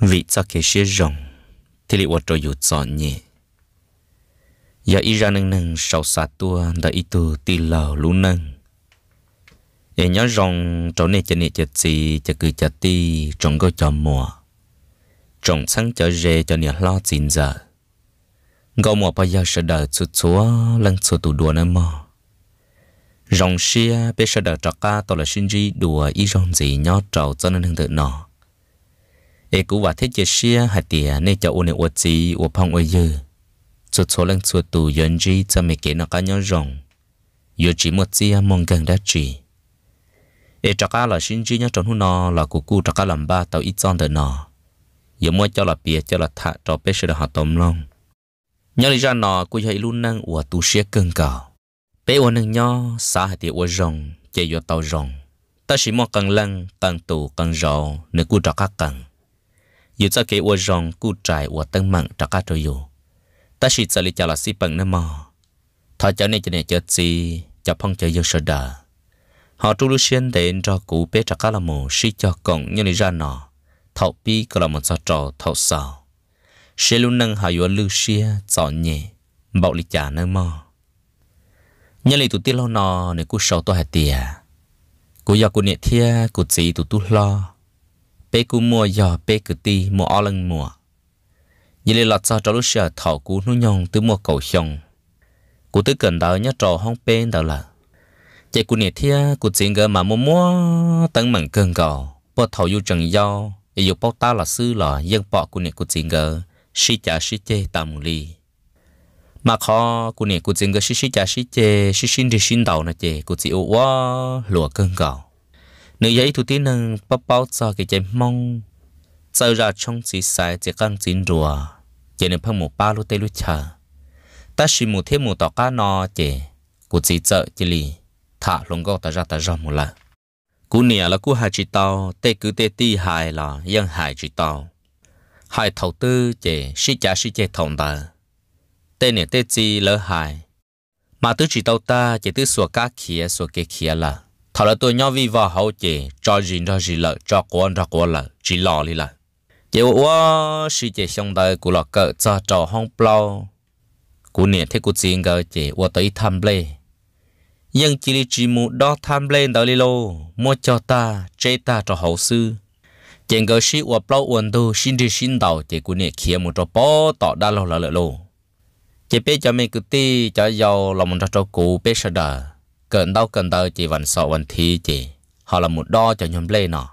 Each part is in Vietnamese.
vị cho cái xe rồng thì liệu cho dù chọn nhỉ giờ ít ra nâng nâng sau xa tua đã ít tu tì lờ lũ nâng để nhớ rồng chỗ này chả này chật gì chật cứ chật ti trong có cho mùa trong sáng chở rề cho nhà lo chín giờ gạo mùa bây giờ sẽ đợi chút chúa lần chút tụ đùa nữa mà rồng xia bây giờ đợi trọ ca tôi là xin gì đùa ý rồng gì nhớ trầu cho nên hưng tự nọ ê cú và thế giới xia hạt tiệt nên cho ôn nên ua chí ua phong ua dư cho số lần chua tù yến dì cho mẹ cái nó cá nhau rộng yếu chỉ một chia à, mong gần đã chỉ ê cho cá là sinh dì nhau trốn hú nó là cú cú cho cá làm ba tàu ít chọn đời nó yếu mua cho là bia cho là thạ cho bé sẽ được họ tôm long nhớ lý ra nó cú hay luôn năng ua tu xia cưng cào bé ôn năng nhau xa hạt tiệt ua rộng chạy vô tàu rộng ta chỉ mong cần lăng cần tù cần rậu nếu cú cho cá cần dù cho cái ô rong cụ trải ô tân mặn trả cá trôi dù ta chỉ sợ lý cho là si bằng nó mò thọ cháu này cho này chơi gì cho phong chơi yêu sợ đờ họ trung lưu xuyên đến cho cụ bé trả cá là mù si cho cổng như này ra nọ thọ pi có là một sao trò thọ sao sẽ luôn nâng hà yếu lưu xia giỏ nhẹ bạo lý trả nó mò nhớ lý tụi tiên lo nọ này cụ to tôi hạt tiề cụ giờ cụ nhẹ thia cụ chỉ tụi tu lo bé cú mua giờ bé cử ti mua ở lần mua như là lọt sao cho lúc sợ thảo cú nó nhong từ mua cầu xong cú tới cần đỡ nhớ trò hong bên đó là chạy cú nè thia cú chuyện gỡ mà mua mua tăng mừng cơn gò bỏ thảo yêu chẳng do yêu bao ta là sư lò, dân bỏ cú nè cú chuyện gỡ sĩ trả sĩ chê tạm ly mà khó cú nè cú chuyện gỡ sĩ sĩ trả sĩ chê sĩ xin đi xin đầu nè chê cú chỉ ô lùa cơn gò nếu giấy thủ tí nâng bắp báo cho cái chạy mong Sau ra trong xì xài chạy căng chín rùa Chạy nâng phong một ba lô tê lô chờ Ta xì một thêm một tỏ cá nò chạy Cụ chỉ chợ chạy lì Thả lông gót ta ra ta ra một lần Cú nè là cú hai chị tao Tê cứ tê ti hài là dân hai chị tao Hai thầu tư chạy Sĩ cha sĩ chạy thòng ta Tê nè tê chi lỡ hài Mà tứ chị tao ta chạy tứ sủa cá khía sủa kê khía là thọ là tôi nhau vì vào hậu chỉ cho gì cho gì lợi cho quan cho quan lợi chỉ lò đi lợi chỉ quá sự chỉ xong đời của lọ cỡ cho trò hong plau của nè thế của chuyện gờ chỉ quá tới tham lê nhưng chỉ là chỉ mu đó tham lê đó đi lô mua cho ta chế ta cho hậu sư chỉ gờ sĩ quá plau uẩn tu xin đi xin đầu chỉ của nè kia một trò bỏ tỏ đã lô lợi lợi lô chỉ biết cho mình cứ ti cho giàu lòng mình cho trò cũ biết sao cần đâu cần đâu chỉ vẫn sợ vẫn thi chỉ họ là một đo cho nhóm lên nọ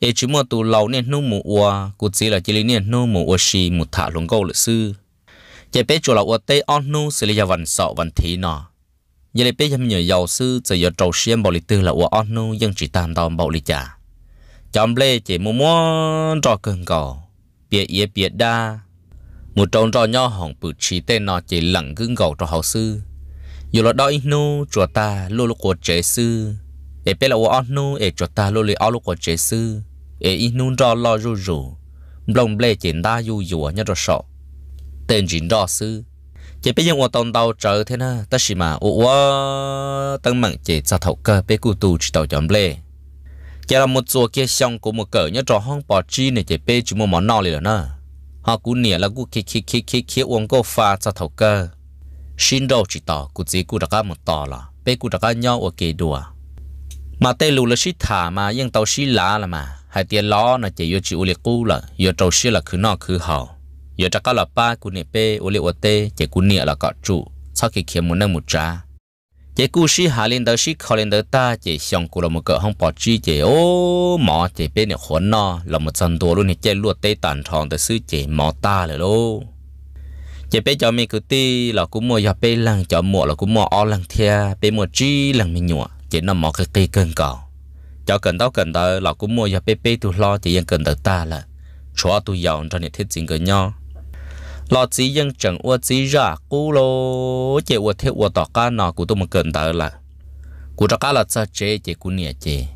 ấy chỉ mua tù lâu nên nu mù ua cụ chỉ là chỉ lý nên nu mù ua xì một thả luôn câu lịch sư chỉ biết chỗ là ua tê on nu xử lý cho vẫn sợ vẫn thi nọ giờ lại biết nhầm nhờ giàu sư giờ giờ trầu xiêm bảo lý tư là ua on nu nhưng chỉ tàn đòn bảo lý trả chọn lê chỉ mua mua trò cần cầu biết yế biết đa một trong trò nho hỏng bự chỉ tên nó chỉ lặng gương cầu cho học sư dù là đôi nu cho ta lô lô của chế sư để bé là ô nu để cho ta lô lì ô lô của chế sư để ít nu cho lo rù rù lòng lệ chỉ đa yu dù nhớ rồi sọ, tên chỉ đo sư chỉ biết những ô tông tàu trở thế na ta chỉ mà ô ô tăng mạng chỉ sa thầu cơ bé cụ tù chỉ tàu chọn lệ chỉ là một số kia xong của một cỡ nhớ trò hong bỏ chi này chỉ bé chỉ một món nọ liền nữa họ cú nỉa là cú kia kia kia kia kia uống cô pha sa thầu cơ xin đâu chỉ tỏ cụ gì cụ đã có một tỏ là bây cụ đã có nhau ở kề đùa mà tê lù là xí thả mà nhưng tàu xí lá là mà hai tiền lo là chỉ yêu chỉ u liệt cụ là yêu tàu xí là cứ nọ cứ hậu yêu chắc là ba cụ nè bé u liệt ở tê chỉ cụ nè là cọ trụ sau khi kiếm một năm một trá chỉ cụ xí hà lên đó xí khó lên đó ta chỉ xong cụ là một cỡ không bỏ chi chỉ ô mỏ chỉ bé nè khốn nọ là một trận đua luôn nè chơi luôn tê tàn thòng tới xứ chỉ mỏ ta rồi luôn chỉ bé cho mình cứ ti là cũng mua giờ bé lần cho mua là cũng mua o lần thia bé mua chi lần mình nhua chỉ nằm mò cái cây cần cỏ cho cần tao cần tao là cũng mua giờ bé bé tụi lo chỉ dân cần tao ta là chúa tụi giàu cho nên thiết chính cái nhau lo chỉ dân chẳng ua chỉ ra cú lo chỉ ua thiết ua tao cả nọ cũng tôi mình cần tao là của tao cả là sao chế chỉ của nè chế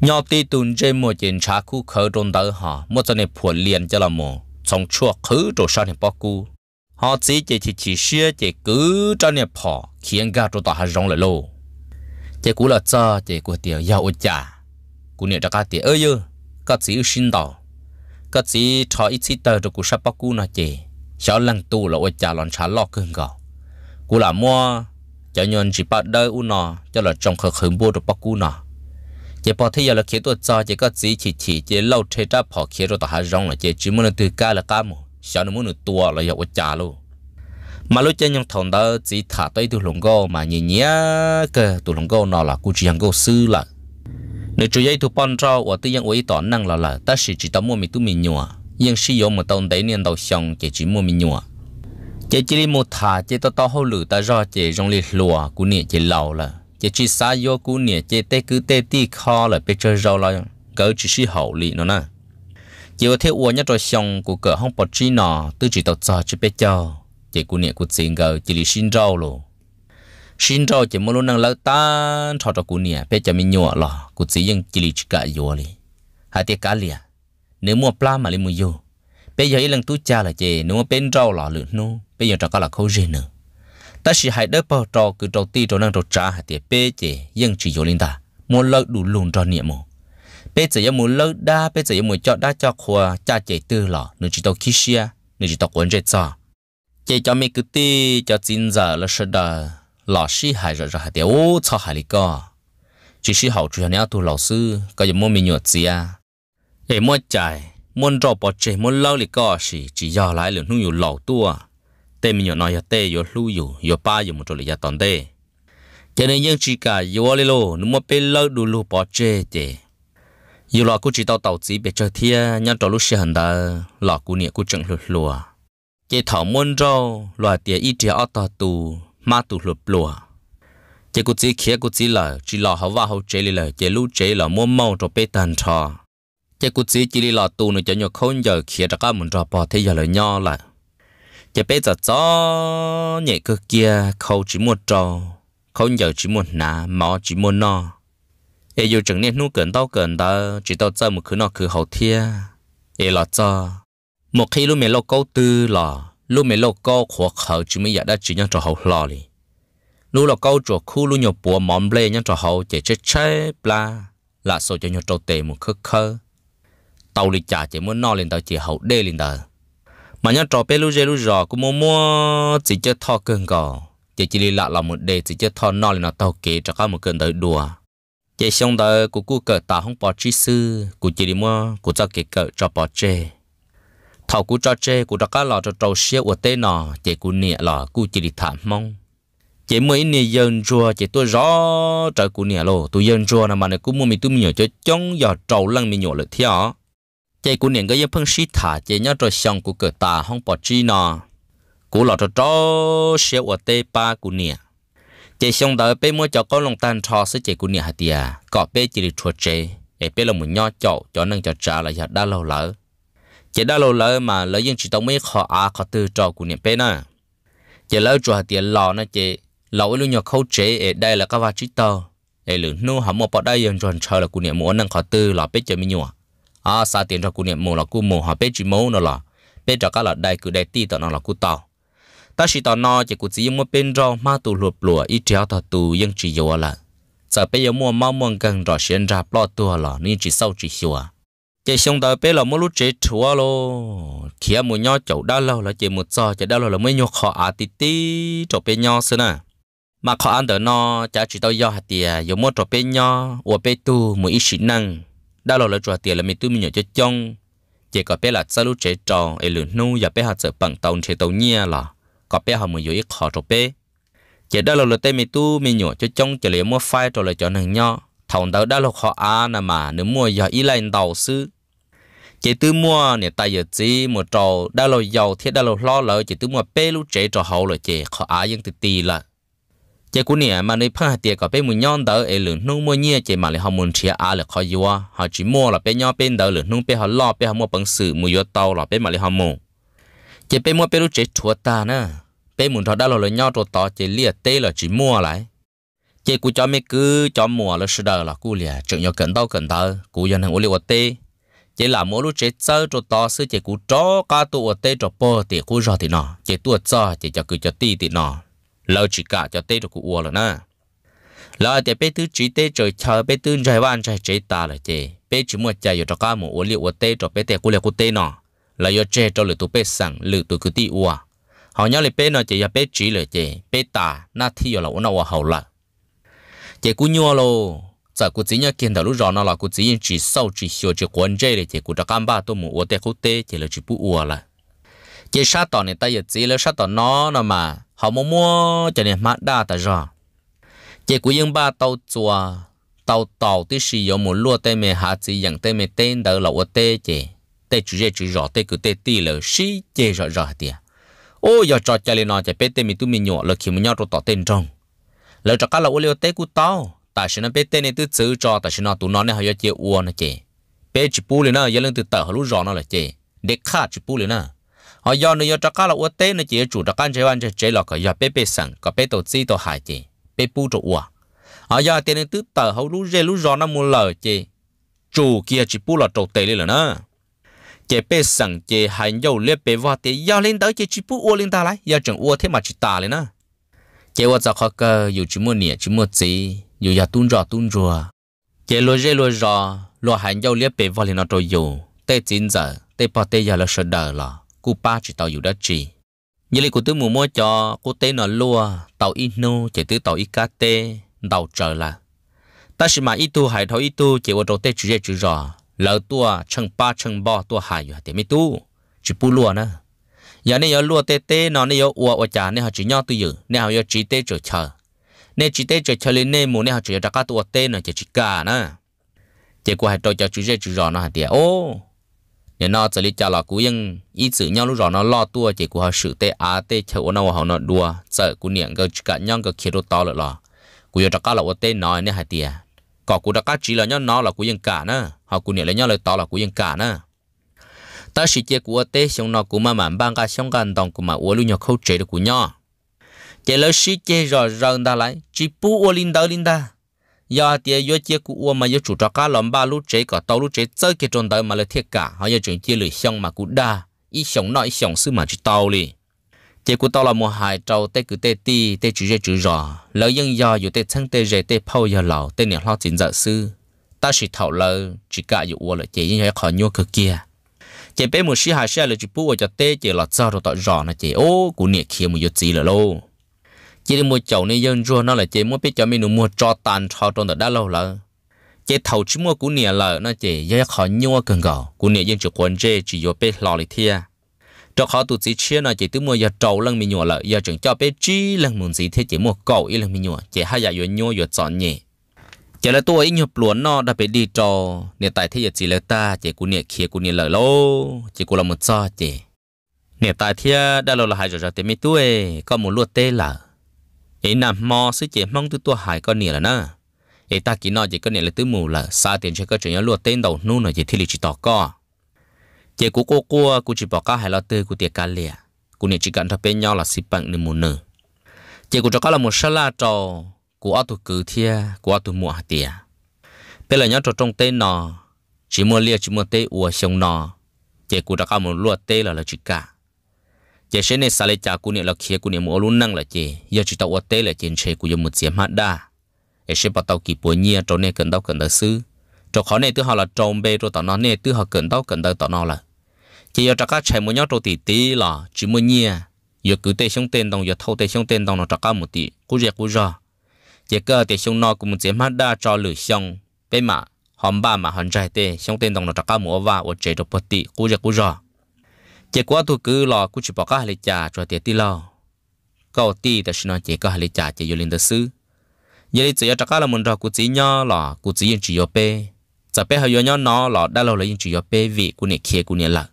nhau ti tụi chế mua tiền trả cú khởi trong tao họ mua cho nên phù liền cho là mua trong chua khứ rồi sao nên bỏ cú họ chỉ chỉ chỉ chỉ xia chỉ cứ cho nè phò khiến gà cho tao hà rong lại lâu chỉ cú là cho chỉ của tiểu giàu ôi cú nè cho cá tiểu ơi ư cá chỉ xin đào cá chỉ cho ít xí tờ cho cú sắp bắt cú nó chỉ cháu lăng tu là ôi chả lon chả lo cưng gạo cú là mua cho nhận chỉ bắt đời u nó cho là trong khởi khởi mua được bắt cú nọ chỉ bỏ thấy giờ là khiến tôi cho chỉ có chỉ chỉ chỉ chỉ lâu thế ra phò khiến rồi tao hà rong là chỉ chỉ muốn là từ ca là ca một sao nó nó muốn tua 小你们能多了要我家喽。mà lúc trên những thằng đó chỉ thả tới tụ lồng gò mà nhỉ nhỉ cái tụ lồng gò nó là cũng chỉ hàng gò sư là nếu chú ý tụ ban trao và tự nhiên ấy tỏ năng là là ta chỉ chỉ tao mua mình tụ mình nhua nhưng sử dụng mà tao đấy nên đầu xong chỉ chỉ mua mình nhua chỉ chỉ đi mua thả chỉ tao tao hậu lử ta ra chỉ trong liệt lùa cũng nhỉ chỉ lâu là chỉ chỉ sao vô cũng nhỉ chỉ tê cứ tê tì kho là biết chơi rau là cỡ chỉ sử hậu lị nó nè giờ thế uo nhát rồi xong của cỡ không bỏ chi nọ tư chỉ tàu cho chỉ biết cho chỉ của niệm của tiền gờ chỉ lý xin rau luôn xin rau chỉ muốn luôn năng lỡ tan cho cho của niệm biết cho mình nhọ lọ của chỉ dân chỉ lý chỉ cả vô đi hai tiệc cá liền nếu mua pla mà lên mua vô bây giờ ý lần tu cha là chị nếu mua bên rau lọ lượn nu bây giờ cho cá là khâu gì nữa ta chỉ hai đứa bảo trò cứ trâu ti trâu năng trâu trả hai tiệc bây giờ dân chỉ vô linh ta mua lỡ đủ luôn trò niệm một เป็จะยังมุ่งเลิกได้เป็จะยังมุ่งจอดได้จอดขวาจ่าเจตือหล่อหนึ่งจิตตคิเชียหนึ่งจิตตกวนเจจ้าเจจอมีกุฏิจอดจินจ่าละสุดหล่อสีหายจะระหายเดียวชอบหายลีก็จิตสืหอบช่วเนี่ยตัว老师ก็ยังมุ่งมีหนวดเสียไอ้หมดใจมุ่งจอดปอดเจมุ่งเลิกลีก็สิจีตยาไหลหลงนุ่งอยู่老多เต็มอยู่น้อยาเต้ยู่อยู่อยู่ป้าอยู่มุ่งจอดเลยตอนเต้เจนยังชีกายว่าเลยลูนุ่มาเป็นเลิกดูลูกปอดเจเจ有老古知道投资别这天，人找路是很大，老姑娘古整路路，给头闷着，老爹一直阿大度，马度路路，给古只开古只了，只老好话好这里了，给路这了摸毛着被单查，给古只这里老度呢，就要空着开着个门着把天要了鸟了，给被着早，你个 kia 口只摸着，空着只摸拿，毛只摸拿。ấy dù chẳng nên nu cần tao cần đó chỉ tao chơi một thứ nào cứ hậu thia ấy là cho một khi lúc mình lo câu tư là lúc mình lo câu khó khẩu chỉ mới giờ đã chỉ nhau cho hậu lo đi lúc lo câu chỗ khu lúc nhổ bùa mỏm lê nhau cho hậu chỉ chết chết bla là số cho nhổ trâu tệ một khơ khơ tàu lịch trả chỉ muốn no lên tàu chỉ hậu đê lên tàu mà nhau trò bé lúc dê lúc rò cũng mua mua chỉ chơi thọ cơn gò chỉ chỉ lì lạ là một đề chỉ chơi thọ no lên là tàu kế cho các một cơn tới đùa chị xong đời của cô cỡ tả không bỏ chi sư của chị đi mua của cho kể cỡ cho bỏ chê thầu của cho chê của đó cá lò cho trâu xia của tê nò chị của nịa lò của chị đi thảm mong chị mới nịa dân rùa chị tôi rõ trời của nịa lò tôi dân rùa là mà này cũng mua mì tôi nhỏ cho chống giờ trâu lăng mì nhỏ lại theo chị của nịa cái dân phân xí thả chị nhớ rồi xong của cỡ tả không bỏ chi nò của lò cho trâu xia của tê ba của nịa chị xong đời bé mua cho con lòng tan trò sẽ chị cũng nhà tiệt, có bé chỉ được chua chê để bé là một nho chậu cho nên cho trả lại giờ đã lâu lỡ chị đã lâu lỡ mà lỡ dân chỉ tông mấy khó à khó từ cho của nhà bé nữa chị lỡ chua hạt tiề lò nữa chị lỡ luôn nhỏ khâu chế ở đây là các vật chỉ tờ để lỡ nu hầm một bọt đây dân tròn chờ là của nhà muốn năng khó từ là bé chơi mình nhua à xa tiền cho của nhà mua là của mua họ bé chỉ mua nó là bé cho các là đây cứ đây ti tờ nó là của tao ta chỉ tao nò chỉ cụ chỉ mua bên rò mà tụ lụp lụa ít chéo tao tụ yên chỉ yếu là giờ bây giờ mua mau mua gần rò xuyên ra lo tua là nên chỉ sau chỉ hiểu à chỉ xong tao bây giờ mua lúc chế chua lo kia mua nhau chậu đã lâu là chỉ một giờ chỉ đã lâu là mới nhau khó à tí tí chỗ bên nhau xưa nè mà khó ăn đỡ nò chả chỉ tao do hạt tiền giờ mua chỗ bên nhau uo bên tu mua ít sĩ năng đã lâu là chỗ tiền là mình tu mình nhớ cho chong chỉ có bé là sao lúc chế trò ấy lượn nu và bé hạt sợ bằng tàu chế tàu nhia là có bé họ mới dụ khó cho bé chỉ đó là lời tên mình tu mình nhổ cho trong chỉ lấy mua phai cho lời cho nàng nho thằng đó đã là khó à nà mà nếu mua giờ ý lại đầu sư chỉ tư mua nè ta giờ gì một trò đã là giàu thiết đã là lo lỡ chỉ tư mua bé lúc trẻ cho hậu rồi chỉ khó à nhưng từ tì là chỉ cú nè mà nơi phang tiệt có bé muốn nhọn đỡ ấy lượng nung mua nhẹ chỉ mà lại họ muốn chia à là khó yêu họ chỉ mua là bé nhon bên đỡ lượng nung bé họ lo bé họ mua bằng sự mua yêu tàu là bé mà lại họ mua chỉ bé mua bé lúc chế chùa ta nữa bé muốn thọ đã lo lời nhau trộn tỏ chỉ lia tê là chỉ mua lại chỉ cú cho mấy cứ cho mua là sự đờ là cú lia chuyện nhau cận đâu cận đâu cú dân hàng ô liu tê chỉ là mua lúc chế sơ trộn tỏ sư chỉ cú chó cá tụ tê trộn bò thì cú rò thì nọ chỉ tua cho chỉ cho cứ cho tì thì nọ lâu chỉ cả cho tê cho cú uo rồi nè là để bé thứ chỉ tê trời chờ bé thứ trời ban trời chế ta là chế bé chỉ mua chạy cho cá mua ô liu ô tê cho bé tê cú lia cú tê nọ là do che cho lửa tụ bê sẵn lửa tu cứ ti ua họ nhớ lại bê nó chỉ là bê chỉ lửa chỉ bê ta na thi là na vào hậu là chỉ cú nhua lô giờ cú chỉ nhớ kiến đầu lúc rồi nó là cú chỉ chỉ sau chỉ hiểu chỉ quan chế để chỉ cú đã cam ba tôi muốn uống tê khô tê chỉ là chỉ bu ua là chỉ sát tỏ này ta giờ chỉ là sát tỏ nó nó mà họ mua mua cho nên mát đa ta rồi chỉ cú yên ba tàu chùa tàu tàu tí xì yếu muốn lúa tê mè hạ chỉ dạng tê mè tên đỡ là uống tê chỉ tê chú dê chú rõ tê cứ tê tì lờ xí chê rõ rõ hả tìa à? ô giờ trò chà lì nọ chà bê tê mì tu mì nhọ lờ khi mù nhọ rô tỏ tên trong lờ trò cá lờ ô liêu tê cú tao tại sao nó bê tê này tư chữ trò tại sao nó tụ nó này họ chê uo nó chê bê chú bù lì nọ giờ lưng từ tờ họ lú rõ nó là chê để khá chú bù lì nọ họ giờ nó giờ trò cá lờ ô tê nó chê chủ trò cá chê văn chê chê lọ có giờ bê bê sẵn có bê tổ chi tổ hải chê bê bù trò uo họ giờ tê này tư tờ họ lú rê lú rõ nó mù lờ chê chủ kia chỉ bù lọ trâu tê lì lờ nữa chế bê sẵn chế hai nhau lê bê vò tế yào lên đó chế chú bú ua lên ta lại yào chẳng ua thế mà chú tà lên á chế ua cho khó cơ dù chú mua nịa chú mua chế dù yà tún rò tún rùa chế lô rê lô rò lô hai nhau lê bê vò lên nó trôi dù tê chín giờ tê bò tê yào là sơ đờ lò cú ba chỉ tàu dù đó chỉ như lý cú tôi mua mua cho cú tê nó lùa tàu ít nô chế tứ tàu ít cá tê đào trời là ta chỉ mà ít tu hải thấu ít tu chế ua trâu tê chú rê chú rò lão tua chăng ba chăng bò tua hài rồi thì mới tu chỉ pu lùa na giờ này giờ lùa tê tê nó này giờ uo uo chả này họ chỉ nhau tu dữ này họ giờ chỉ tê chờ chờ này chỉ tê chờ chờ lên này muốn này họ chỉ đặt cá tua tê này chỉ chỉ cả nữa chỉ qua hai tôi cho chú dễ chú rõ nó hạt tiền ô nhà nó chỉ lý cho là cú nhưng ý chữ nhau lúc rõ nó lo tua chỉ của họ sử tê á tê chờ nó họ nó đua sợ cú niệm cơ cả nhau cơ kia đồ to lợ lò cú giờ đặt cá lão uo tê nói này hạt tiền có cụ đã cá chỉ là nhớ nó là của dân cả nè họ cụ niệm là nhớ lời tỏ là của dân cả nè ta sĩ chế của tế xong nó cũng mà mạn băng cả xong gần đồng của mà uo lưu nhau khâu chế được của nhau chế lời sĩ chế rồi rồi ta lại chỉ pu uo linh đó linh ta do thì yo chế của uo mà yo chủ trọ cá lồng ba lú chế có tàu lú chế chơi cái tròn đời mà lời thiệt cả họ yo chuyện chia lười xong mà cũng đa ý xong sống ý xong sư mà chỉ tàu liền chỉ của tao là một hải trâu tê cứ tê ti tê chữ dê chữ rò lỡ dân do dù tê thân tê dê tê phâu giờ lò tê niệm lo chính dở sư ta chỉ thảo lỡ chỉ cả dụ uo lỡ chỉ như thế khó nhua cơ kia chỉ bé một sĩ hải xe lỡ chỉ ở cho tê chỉ lọt ra rồi tọt rò nó chỉ ô cú niệm kia một chút gì lỡ lâu chỉ đi mua chậu nên dân rua nó là chỉ mua biết cho mình mua cho tàn cho trong đó đã lâu lỡ chỉ thầu chỉ mua cú niệm lỡ nó chỉ dễ khó nhua cần gò cú niệm dân chỉ quân dê chỉ vô biết lò lì thia cho họ tụt chỉ chia nó chỉ tứ mua giờ trâu lần mi nhua lợ giờ chẳng cho bé chi lần muốn gì thế chỉ mua cầu ý lần mi nhua chỉ hai giờ nhua giờ chọn nhỉ chỉ là tôi ít nhập luận nó đã bị đi trò nên tại thế giờ chỉ là ta chỉ cũng nè kia cũng nè lợ lô chỉ cũng là một sao chỉ nên tại thế đã lâu là hai giờ giờ tiền tuổi có một luật tê là ấy nằm mò sẽ chỉ mong từ tôi hai con nè là nè ấy ta kỹ nó chỉ con nè là tứ mua là sa tiền cho cái chuyện luật tên đầu nu nó chỉ thi lý chỉ tỏ co chị của cô cô cô chỉ bỏ cá hay là tư của tiệt cá lìa cô này chỉ cần thắp bên nhau là xịt bằng nên muốn nở chị của cho cá là một sá la trò của ăn tụ cử thia của ăn tụ mua hạt tiệc bây là nhau trò trong tên nọ chỉ mua lia chỉ mua tê ua xong nọ chị của cho cá một lúa tê là là chỉ cả chị sẽ nên xả lấy cha cô này là kia cô này mua luôn năng là chị giờ chỉ tao ua tê là chị chơi của dùng một chiếc mắt đa để sẽ bắt tao kỳ bùa nhia trò này cần đâu cần đó xứ, trò khó này tự họ là trông bê rồi tao nó này tự họ cần đâu cần đâu tao nó là chỉ giờ chắc chạy một nhau trâu tỉ tỉ là chỉ một nhia giờ cứ tê xuống tên đồng giờ thâu tê xuống tên đồng nó chắc một tỉ cú giờ cú giờ chỉ cơ tê xuống nó cũng chỉ mắt đa cho lửa xong bên mà hòm ba mà hòn trái tê xuống tên đồng nó chắc một và ở chế độ một tỉ cú giờ cú giờ chỉ quá thu cứ là cú chỉ bỏ cả hai trà cho tê tỉ lo câu tỉ ta xin nó chỉ có hai trà chỉ vô lên tờ sư giờ đi chỉ chắc là mình ra cú chỉ nhau là cú chỉ yên chỉ vô bê giờ bê hơi vô nhau nó là đã lâu là yên chỉ vô bê vì cú này kia cú này là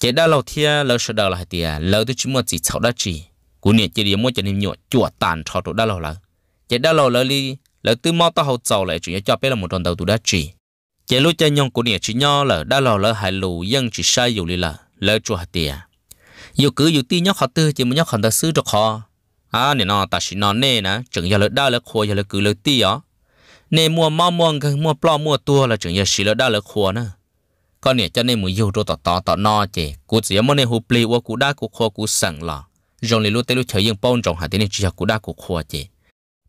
chế đa lâu thia lâu sợ đầu là tiề lâu tôi chỉ muốn chỉ sau đa chỉ cú niệm chỉ điểm mỗi chân niệm nhọ chuột tàn cho tụ đa lâu là chế đa lâu lâu đi lâu tư mò tao hậu sau lại chuyện yếu cho biết là một tuần đầu tụ đa chỉ chế lúc cho nhong cú niệm chỉ nho là đa lâu là hai lù dân chỉ sai dù lì là lâu chuột tiề dù cứ dù ti nhóc họ tư chỉ muốn nhóc họ ta xứ cho họ à nè nó ta chỉ nó nè nè chừng giờ lỡ đa lỡ khua giờ lỡ cứ lỡ ti ó nè mua mua mua cái mua plo mua tua là chừng giờ xí lỡ đa lâu khua nữa con nè cho nên muốn yêu rồi tỏ tỏ tỏ no chị cô chỉ muốn nên hụp li qua cú đa cú khô cú sẵn lò rong lì lúc tới lúc chơi yên bông rong hà nè chỉ cú đa cú khô chị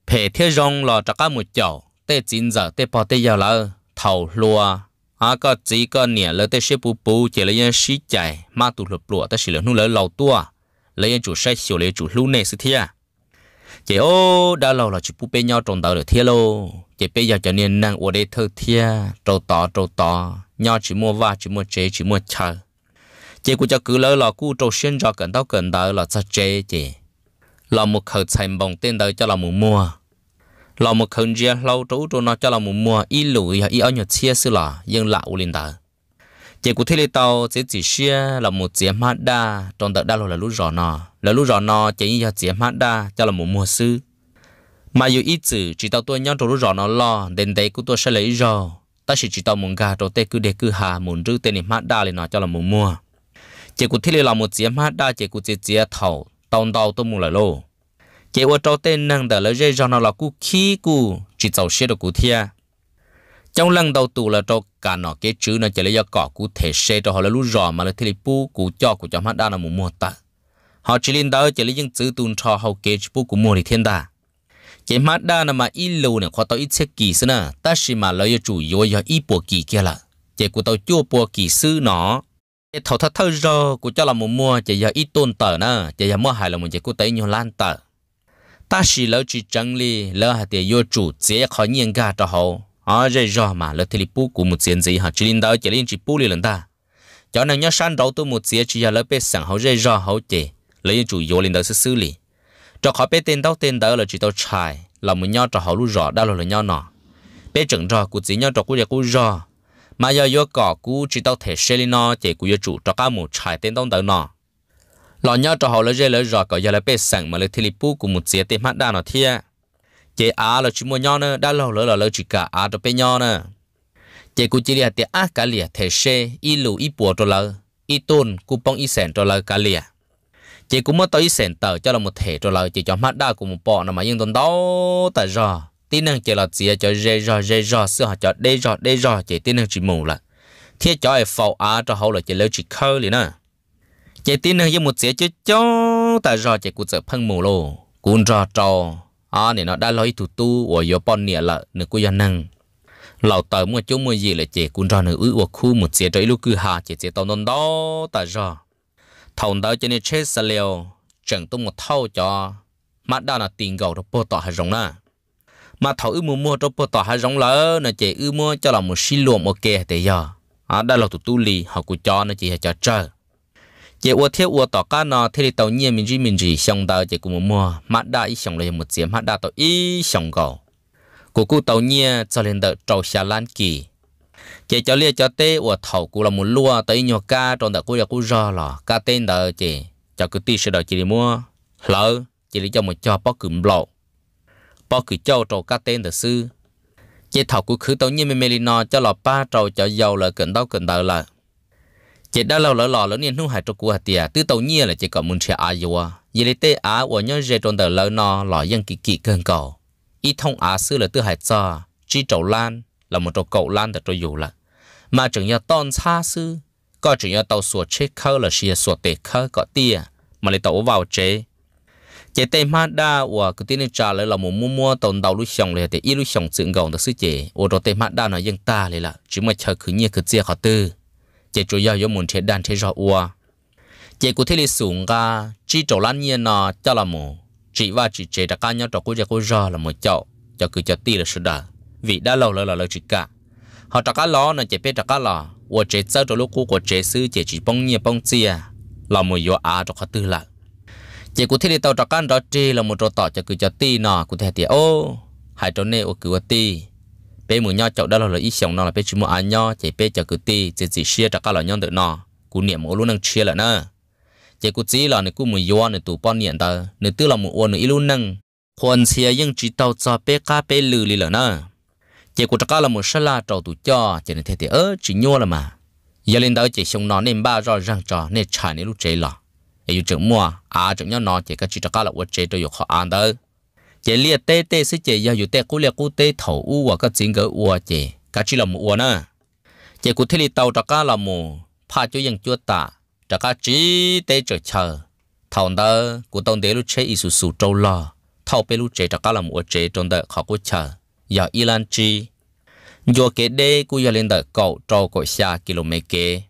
phe thế rong lò chắc cả một chậu tê chín giờ tê bỏ tê giờ là thảo lúa à có chỉ có nè lỡ tê sẽ bù bù chỉ là yên sĩ chạy má tụ lụp lụa tê chỉ là nu lỡ lầu tua lấy yên chủ sai xỉu lấy chủ lưu nè sư thế chị ô đã lâu là chị bù bê nhau trong đầu được thế lô chị bây giờ cho nên năng ở đây thơ thia trâu tỏ trâu tỏ nhỏ chỉ mua và chỉ mua chế chỉ mua chờ chị của cho cứ lỡ là cu trâu xuyên cho cần tao cần đỡ là cho chế chị là một khẩu thành bồng tên đời cho là một mua là một khẩu gia lâu trú trú nó cho là một mua y hay y ở nhật chia sư là nhưng lão liền đời chị cũng thấy tao chỉ chỉ xia là một chiếc mát đa trong đợt đa là lúc rõ nó là lúc rõ nó chỉ như chiếc mát đa cho là một mua sư mà dù ít chữ chỉ tao tôi nhớ trú lúc rõ nó lo đến đây của tôi sẽ lấy rồi ta chỉ chỉ tao muốn gà rồi tê cứ để cứ hà muốn rư tê này mát đa lên nó cho là muốn mua chỉ cụ thiết là một chiếc mát đa chỉ cụ chỉ chiếc thầu tông đầu tôi mua lại lô chỉ ô trâu tê năng đờ lấy dây cho nó là cụ khí cụ chỉ tàu xe được cụ thia trong lăng đầu tù là trâu cả nó cái chữ nó chỉ lấy do cỏ cụ thể xe cho họ là lú rò mà là thiết pu cụ cho cụ cho mát đa là muốn mua ta họ chỉ lên đó chỉ lấy những chữ tuôn cho họ kế chữ bú cụ mua thì thiên đà cái mắt đa nằm mà ít lâu nè khoa tao ít xét kỳ xí nè ta chỉ mà lấy chủ yếu là ít bộ kỳ kia là cái của tao chưa bộ kỳ sư nó cái thầu thắt thơ rơ của cho là một mua cái giờ ít tôn tờ nè cái giờ mua hại là một cái của tao nhiều lan tờ ta chỉ lấy chỉ chân li lấy hạt tiền vô chủ dễ khó nhiên cả cho họ, ở đây rơ mà lấy thì bù của một chuyện gì hả chỉ linh đạo chỉ linh chỉ bù li lần ta cho nên nhớ san đầu tôi một dễ chỉ giờ lấy bê sẵn hậu dễ rơ hậu chỉ lấy chủ yếu linh đạo sẽ xử lý cho khó biết tên tao tên đó là chỉ tao chài là mình nhau cho họ lu rõ đã là nhau nọ biết chuẩn rõ cụ chỉ nhau cho cụ giờ cụ rõ mà giờ yo cỏ cụ chỉ tao thể xe lên nó chỉ cụ yo chủ cho cá một chài tên tao đó nọ lọ nhau cho họ lấy dây lấy rõ cỏ giờ là biết sẵn mà lấy thi lipu của một dĩa tên mắt đa nọ thia chỉ á là chỉ mua nhau nè đã lâu lỡ là lỡ chỉ cả á cho bé nhau nè. chỉ cụ chỉ là tiếc á cả liệt thể xe ít lù ít bùa cho lỡ ít tôn cụ bông ít sẹn cho lỡ cả liệt chị cũng mới tới sẹn tờ cho là một thể rồi là chị cho mắt đa của một bọ nào mà nhưng tuần đó tại giờ tin năng chị là chị cho à? rê rò rê rò xưa họ cho đê rò đê rò chỉ tin năng chị mù là thế cho ai phò á cho hậu là chị lấy chị khơi liền nè chị tin năng với một chỉ cho cho tại giờ chị cũng sợ phân mù lô cũng rò trò à này nó đã lấy thủ tu ở yo bọn nè là nửa của dân năng lão tờ mua chỗ mua gì là chị cũng rò nửa ư ở khu một chỉ cho lúc cứ hà chị chị tao tuần đó tại giờ thông đó cho nên chết xa liều chẳng tung một thâu cho mà đó là tiền gầu đó bố tỏ hay rộng nè mà thầu ư mua mua đó bố tỏ hay rộng lỡ nè chị ư mua cho là một xí luồng một kê thế giờ à đây là tụi tu lì họ cũng cho nó chị hay cho chơi chị ua thiếu ua tỏ cá nó thế thì tàu nhiên mình gì mình gì xong đó chị cũng mua mà đã ý xong lại một chiếc mà đã tỏ ý xong gầu của cô tàu nhiên cho lên đợt trâu xa lan kỳ chị cho lia cho tê của thầu cụ là một lúa tới nhiều ca trong đó cô là cô rò là ca tên đó chị cho cứ ti sẽ đợi chị đi mua lỡ chị đi cho một cho bó cụm lộ bó cử cho trâu ca tên đó sư chị thầu cụ cứ tao như mê mê nó cho lò ba trâu cho giàu là cần đau cần đợi là chị đã lâu lỡ lò lớn nên không hại cho cụ hạt tiền từ tao nhiên là chị có muốn sẽ ai vô vì lấy tê á của nhau rể trong đó lỡ nó lò dân kỳ kỳ cần cầu ít thông á sư là tứ hại cho chỉ trâu lan là một trò cậu lan để tôi dù là mà chẳng nhờ tôn xa sư có chẳng nhờ tàu sủa chế khơ là xìa sủa tệ khơ có tia mà lại tàu vào chế chế tê ma đa và cứ tin trả lời là một mua mua tàu đầu lúc xong là để ít lúc xong dựng gồng được sư chế và đồ tê ma đa nói dân ta lại là chỉ mà chờ cứ nhẹ cứ chia khó tư chế chủ yếu yếu muốn chế đàn chế rõ ua chế cụ thế lịch sủng ga chỉ trổ lan nhiên nó cho là một chỉ và chỉ chế đã ca nhau trò cụ chế cụ rõ là một chỗ cho cứ cho ti là sư đà vì đã lâu lâu lâu chỉ cả họ trả cá lò nó chỉ biết trả cá lò và chế sơ trong lúc của chế sư chỉ chỉ bông nhẹ bông chia là một yếu á trong khó tư lại chỉ cụ thể đi tàu trả cá đó chỉ là một trò tỏ cho cứ cho ti nọ cụ thể thì ô hai trò này ô cứ ti bé mù nho chậu đó là ít sống nó là bé chú mua ăn nho chỉ biết cho cứ ti chỉ chỉ chia trả cá lò nhon được nọ cụ niệm mỗi luôn năng chia là nè chỉ cụ chỉ là nè cú mù yếu nè tụ bông niệm tờ nè tư là mù uo nè ít lúc năng คนเสียยังจีเตาจอเป๊กาเป๊ลือลีเหรอเนอะ chỉ của các là một sala la trầu tụ cho cho nên thế thì ớ chỉ nhua là mà giờ lên đó chỉ xong nó nên ba rồi răng trò nên trả nên lúc chế lọ ấy chừng mua à chừng nhau nó chỉ các chỉ các là vật chế tôi dục họ ăn đó chỉ liệt tê tê sẽ chỉ giờ dù tê cú liệt cú tê thầu u và các chính gỡ u chỉ các chỉ là một u nữa chỉ của thế thì tàu các là một pha cho dân chúa ta các chỉ tê chờ chờ thầu đó của tông đế lúc chế isu su trâu lò thầu bê lúc chế các là một chế trong đó họ cũng chờ giờ Ilan chi do kế đê cú giờ lên đợi cầu trâu của xa km kế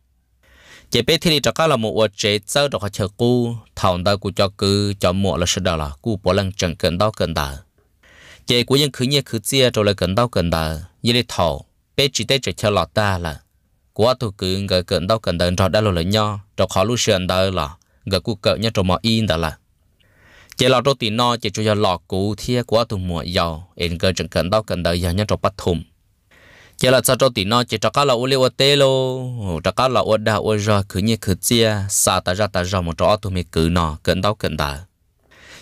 chế bé thì cho các là một vật chế sau đó chờ cú thảo đa cú cho cứ cho mùa là sẽ đó là cú bỏ lăng chẳng cần đau cần đau chế cú những khứ nhẹ khứ chia rồi là cần đau cần đau như thế thảo bé chỉ tết chỉ cho lọt ta là của tôi cứ ngờ cần đau cần đau rồi đã lo lời nhau rồi khó lúc sườn đau là ngờ cú cỡ nhau rồi mà yên đó là chỉ là đôi tiền nó chỉ cho yếu lọ cũ thia quá tụ mùa giàu em cơ chẳng cần đâu cần đợi giờ nhớ cho bắt thùng chỉ là sao đôi tiền nó chỉ cho các lọ u liu tê lô cho các lọ u đào u ra cứ như cứ chia xa ta ra ta ra một chỗ tụ mình cứ nọ cần đâu cần đợi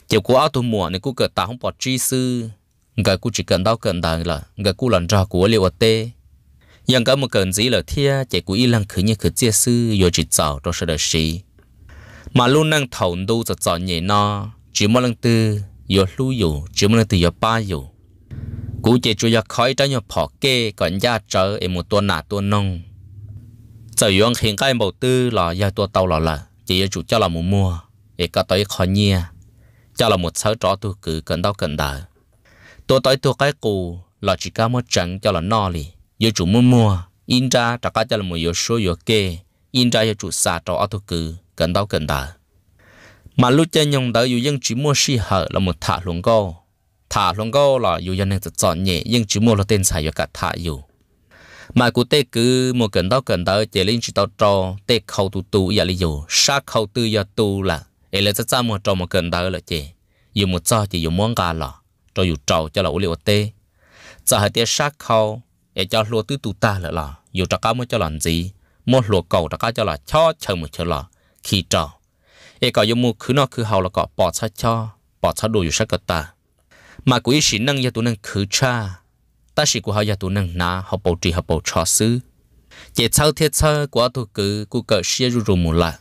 chỉ quá áo tụ mùa này cũng cần ta không bỏ chi sư người cũng chỉ cần đâu cần đợi là người cũng lần ra của liu tê nhưng cái một cần gì là thia chỉ của y lăng cứ như cứ chia sư rồi chỉ chào cho sự đời sĩ mà luôn năng thầu đâu cho chọn nhẹ nó chỉ một lần từ yo lưu yo chỉ một lần từ yo ba yo cú chỉ chủ yo khói trái yo phò kê còn gia trở em một tuần nà tuần nông giờ yo hiện cái bầu tư là yo tua tàu là là chỉ yo chủ cho là một mua em cả tới khó nhia cho là một sáu trò tu cử cần đau cần đỡ tôi tới tôi cái cụ là chỉ cả một trận cho là no lì yo chủ mua mua in ra trả cả cho là một yo số yo kê in ra yo chủ xả trò tu cử cần đau cần đỡ mà lúc chơi nhung tới dù dân chỉ mua xì hở là một thả luôn go, thả luôn go là dù dân nên chọn nhẹ dân chỉ mua là tên xài cả thả dù mà cụ tê cứ một cần đó cần đó chỉ lên chỉ tao cho tê khâu tu tu giờ lý dù sa khâu tư giờ tu là ấy là chắc chắn một trò một cần đó là chỉ dù một trò chỉ dù muốn cả là cho dù trâu cho là ủ liệu tê giờ hai tê sa khâu ấy cho lúa tứ tu ta là là dù trò cá mới cho làm gì mua lúa cầu trò cá cho là cho chờ một chờ là khi trâu. เอกอยมูคือนอคือเฮาแล้วก็ปอดชะช่อปอดชะดูอยู่ชักกตามากุยสินังยาตัวนึงคือชาตาสิกูเฮายาตัวนึงนาเฮาปูจีเฮาปูชอซื้อเจ้าเช่าเทียเช่ากูเอาตัวกูกูเกิดเสียรูรูมูละ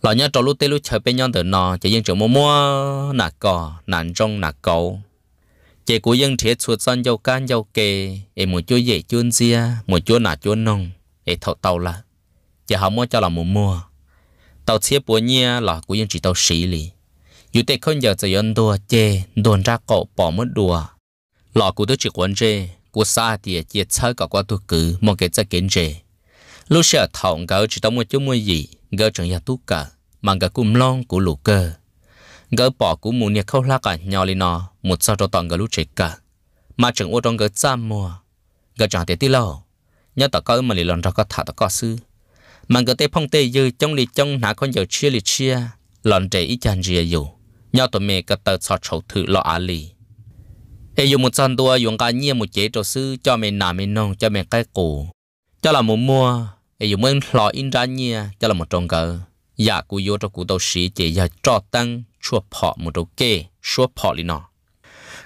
หล่อเนี้ยจอลูเตลูเชอเป็นย้อนเดินนอจะยังเจอมัวมัวหนักก่อหนันจงหนักเกาเจ้ากูยังเทียชวดซ้อนเยาการเยาเกเอหมวดจ้วเย่จ้วนเสียหมวดจ้วหนาจ้วนนงเอเท่าเต่าละจะหามัวจะหล่อมัวมัว tàu chia bùa nhia là cũng yên chỉ tàu xí lì dù thế không giờ giờ yên đùa chê đồn ra cổ bỏ mất đùa là cũng tôi chỉ quấn chê của xa thì chỉ chơi cả qua tôi cứ mong cái chơi kiến chê lúc sợ thòng gỡ chỉ tao mua chút mua gì gỡ chẳng nhà tú cả mang gỡ cùng lon của lũ cơ gỡ bỏ của mù nia khâu la cả nhỏ li nó một sao cho toàn gỡ lúc chạy cả mà chẳng ô trong gỡ trăm mua gỡ chẳng thể tí lâu nhớ tao cơ mà lì lon ra có thả tao có sư mang cái tay phong tê dư trong lì trong nã con giờ chia lì chia lọn trẻ ít chăn rìa dù nhau tụi mẹ cái tờ sọt sầu thử lọ á lì hệ dù một sàn tua dùng cái nhia một chế trò sư cho mẹ nà mẹ non cho mẹ cái cổ cho là một mua hệ dù mướn lọ in ra nhia cho là một trong cờ dạ cú vô cho cú tàu sĩ chế dạ cho tăng chua phọ một đầu kê chua phọ lì nọ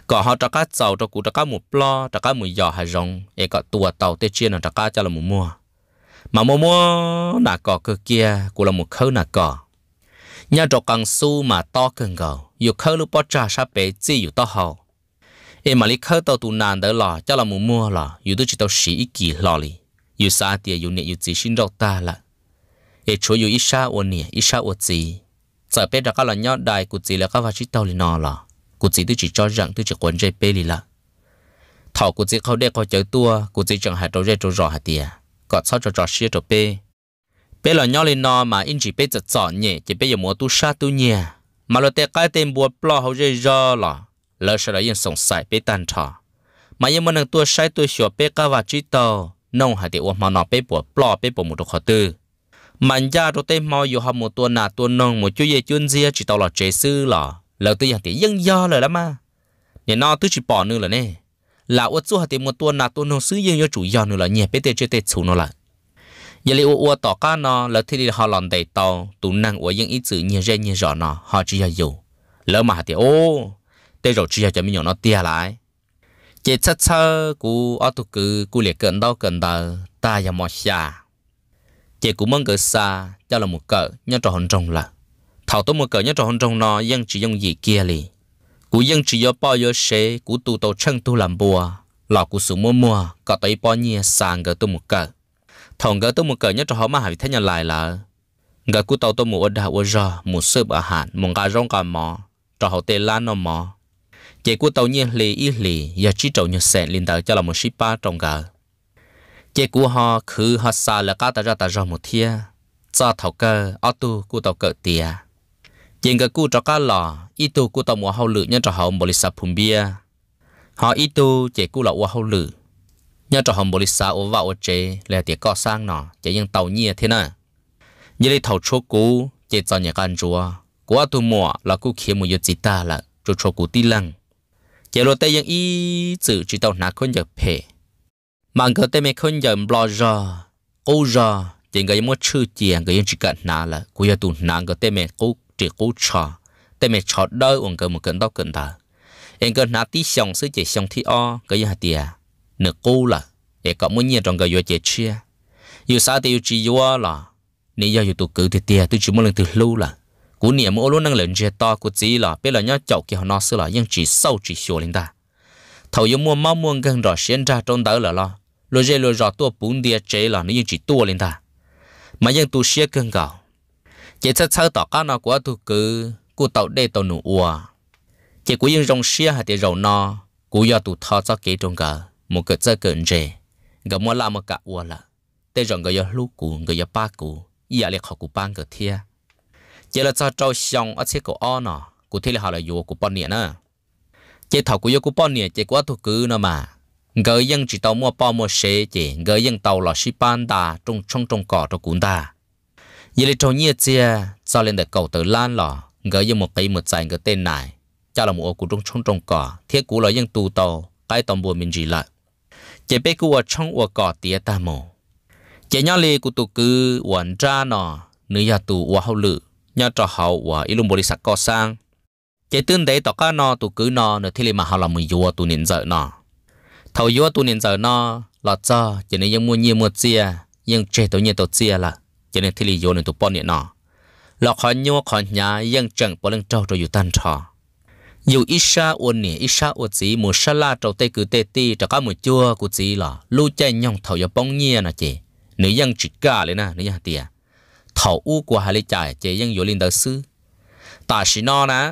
có họ trả cá sầu cho cú trả cá một lo trả cá một giò hay rong hệ cả tua tàu tê chia nó trả cá cho là một mua mà mua mua nà cỏ cơ kia cũng là một khâu nà cỏ nhà trọ càng su mà to cần gầu dù khâu lúc bỏ trà sắp bể chỉ dù to hậu em mà lý khâu tàu tụ nàn đỡ lò cho là mua mua lò dù tôi chỉ tàu sĩ ý kỳ lò lì dù xa tiền dù nè dù chỉ xin đâu ta là em chúa dù ít xa ô nè ít xa ô chỉ giờ bây giờ các là nhau đại của chỉ là các vật chỉ tàu lì nò lò của chỉ tôi chỉ cho rằng tôi chỉ quấn dây bê lì là thọ của chỉ khâu đe khâu chơi tua của chỉ chẳng hạt trâu dây trâu rò hạt tiền có sao cho cho xia cho bé bé là nhỏ lên nó mà in chỉ bé chặt chọn nhỉ chỉ bé dùng mua tu sa tu nhà mà lo tê cái tên bùa plo hầu dây do lò lỡ sợ là yên sống sài bé tan trò mà yên mà nâng tua sai tu sửa bé cá và trí tàu nông hải tiểu mà nó bé bùa plo bé bùa một đồ khó tư mạnh gia đồ tê mò dù họ một tua nà tua nông một chú dây chuyên riêng chỉ tàu là chế sư lò lỡ tư yên thì yên do rồi lắm à nhà nó tư chỉ bỏ nữa là nè là ô chú hạt tiền một tuần là tuần nó sử dụng cho chủ yếu nữa là nhẹ biết tê chơi tê chủ nó là giờ liệu ô ô tỏ cá nó là thì họ làm đầy tàu tụ năng ô những ý chữ nhẹ ra nhẹ rõ nó họ chỉ là dù lỡ mà hạt tiền ô tê rổ chỉ là cho mình nhỏ nó tia lại chế chất sơ cú ô tô cứ cú liệt cận đau cận đờ ta ya mò xa chế cú mong cỡ xa cho là một cỡ nhớ trò hồn trồng là thảo tôi một cỡ nhớ trò hồn trồng nó dân chỉ dùng gì kia liền cú dân chỉ có bao nhiêu xe cú tụ tàu chân tu làm bùa lọ cú súng mua mua có tới bao nhiêu sàn gỡ tôi một cờ thằng gỡ tôi một cờ nhất cho họ mà hải thế nhận lại là gỡ cú tàu tôi mua đã ô giờ một sớm ở hạn một gà rong cả mò cho họ tê lan nó mò chỉ cú tàu nhiên lì ít lì giờ chỉ trầu nhiều sẹn liên tờ cho là một ship ba trong gỡ chỉ cú họ khứ họ xa là cá ta ra ta ra một thia cho thầu cơ tu cú tàu cỡ tiền ยังก็กู้จอกหล่ออีตูกู้ต่อมัวเฮาหลือยันจะหอมบริษัทพุมเบียหออีตูเจกู้หล่อวัวเฮาหลือยันจะหอมบริษัทโอว่าโอเจและเตียก็สร้างหน่อจะยังเต่าเงียเท่น่ะยังเลยเท่าชัวกูเจจอนอย่างกันจัวกูว่าตัวมัวเรากู้เขียมวยจิตาละจุชัวกูตีลังเจโรเตยังอีจื่อจิตเอาหนาคนอยากเพมันก็เตไม่คนอยากบลอจอกูจอยังก็ยังมั่วชื่อเจียงก็ยังจิกันหนาละกูอยากตุนนางก็เตไม่กู trị cú cho, tê mẹ trò đôi uống cờ một cơn đau cơn thở em cơn nát tí xong sứ chỉ xong thi o cái gì hạt tiề nửa cú là em có muốn nhiên trong cái vô chỉ chia Dù sao thì dù chỉ vô là nếu giờ yêu tụ cử thì tiề tôi chỉ muốn lần từ lưu là cú niệm ô luôn năng lượng chia to của chỉ là biết là nhớ chậu kia họ nói xưa là nhưng chỉ sâu chỉ xua lên ta thầu yêu mua mau mua gần rõ xuyên ra trong đó là lo lo rồi rồi rõ tua bún tiề chế là nó nhưng chỉ tua lên ta mà nhưng tôi xia cơn gạo chỉ cho sau tỏ cá nó của tôi cứ cụ tàu đây tàu nụ ua chỉ cú yên rong xia hạt để rầu no cú do tụ thọ cho kế trong cả một cái chơi cận rề gặp mua làm một cả ua là tê rong người do lú cú người do ba cú giờ à lại học cú ban cái thia chỉ là cho trâu xong ở chế cổ o nọ cú thế là họ là vô cú bọn nè nữa chỉ thầu cú vô cú bọn nè chỉ quá thuộc cứ nó mà người dân chỉ tàu mua bao mua xe chỉ người dân tàu là shipanda trong trong trong cỏ trong cuốn ta giờ lấy trâu nhiệt chia cho lên được cầu tử lan lò gỡ như một cây một dài gỡ tên này cho là một ô cụ trong trong trong cỏ thiết cụ là dân tù tàu cây tàu bùa mình gì lại chế bé cụ ở trong ô cỏ tía ta mồ chế nhau lì cụ tụ cứ uẩn ra nọ nữ nhà tù ô hậu lự nhà trò hậu ô ilum bồ đi sắc co sang chế tương đấy tỏ cá nọ tụ cứ nọ nửa thế mà họ là mình vô tụ niệm dở nọ thầu vô tụ niệm dở nọ là cho chế nên dân mua nhiều mua chia nhưng chế tổ nhiên tổ chia là cho nên thế lý do nên tụ bọn nè nọ lọ khó nhô khó nhà ยัง chẳng bỏ lưng trâu rồi dù tan trò dù ít xa uốn nè ít xa uốn gì la trâu tê cứ tê ti cho có một chua của gì lọ lu chạy nhong thầu giờ bóng nhia nè chị nữ dân chỉ cả lên nè nữ dân tiệt thầu u của hai lý chạy chị dân dù lên đời sư ta chỉ nó nè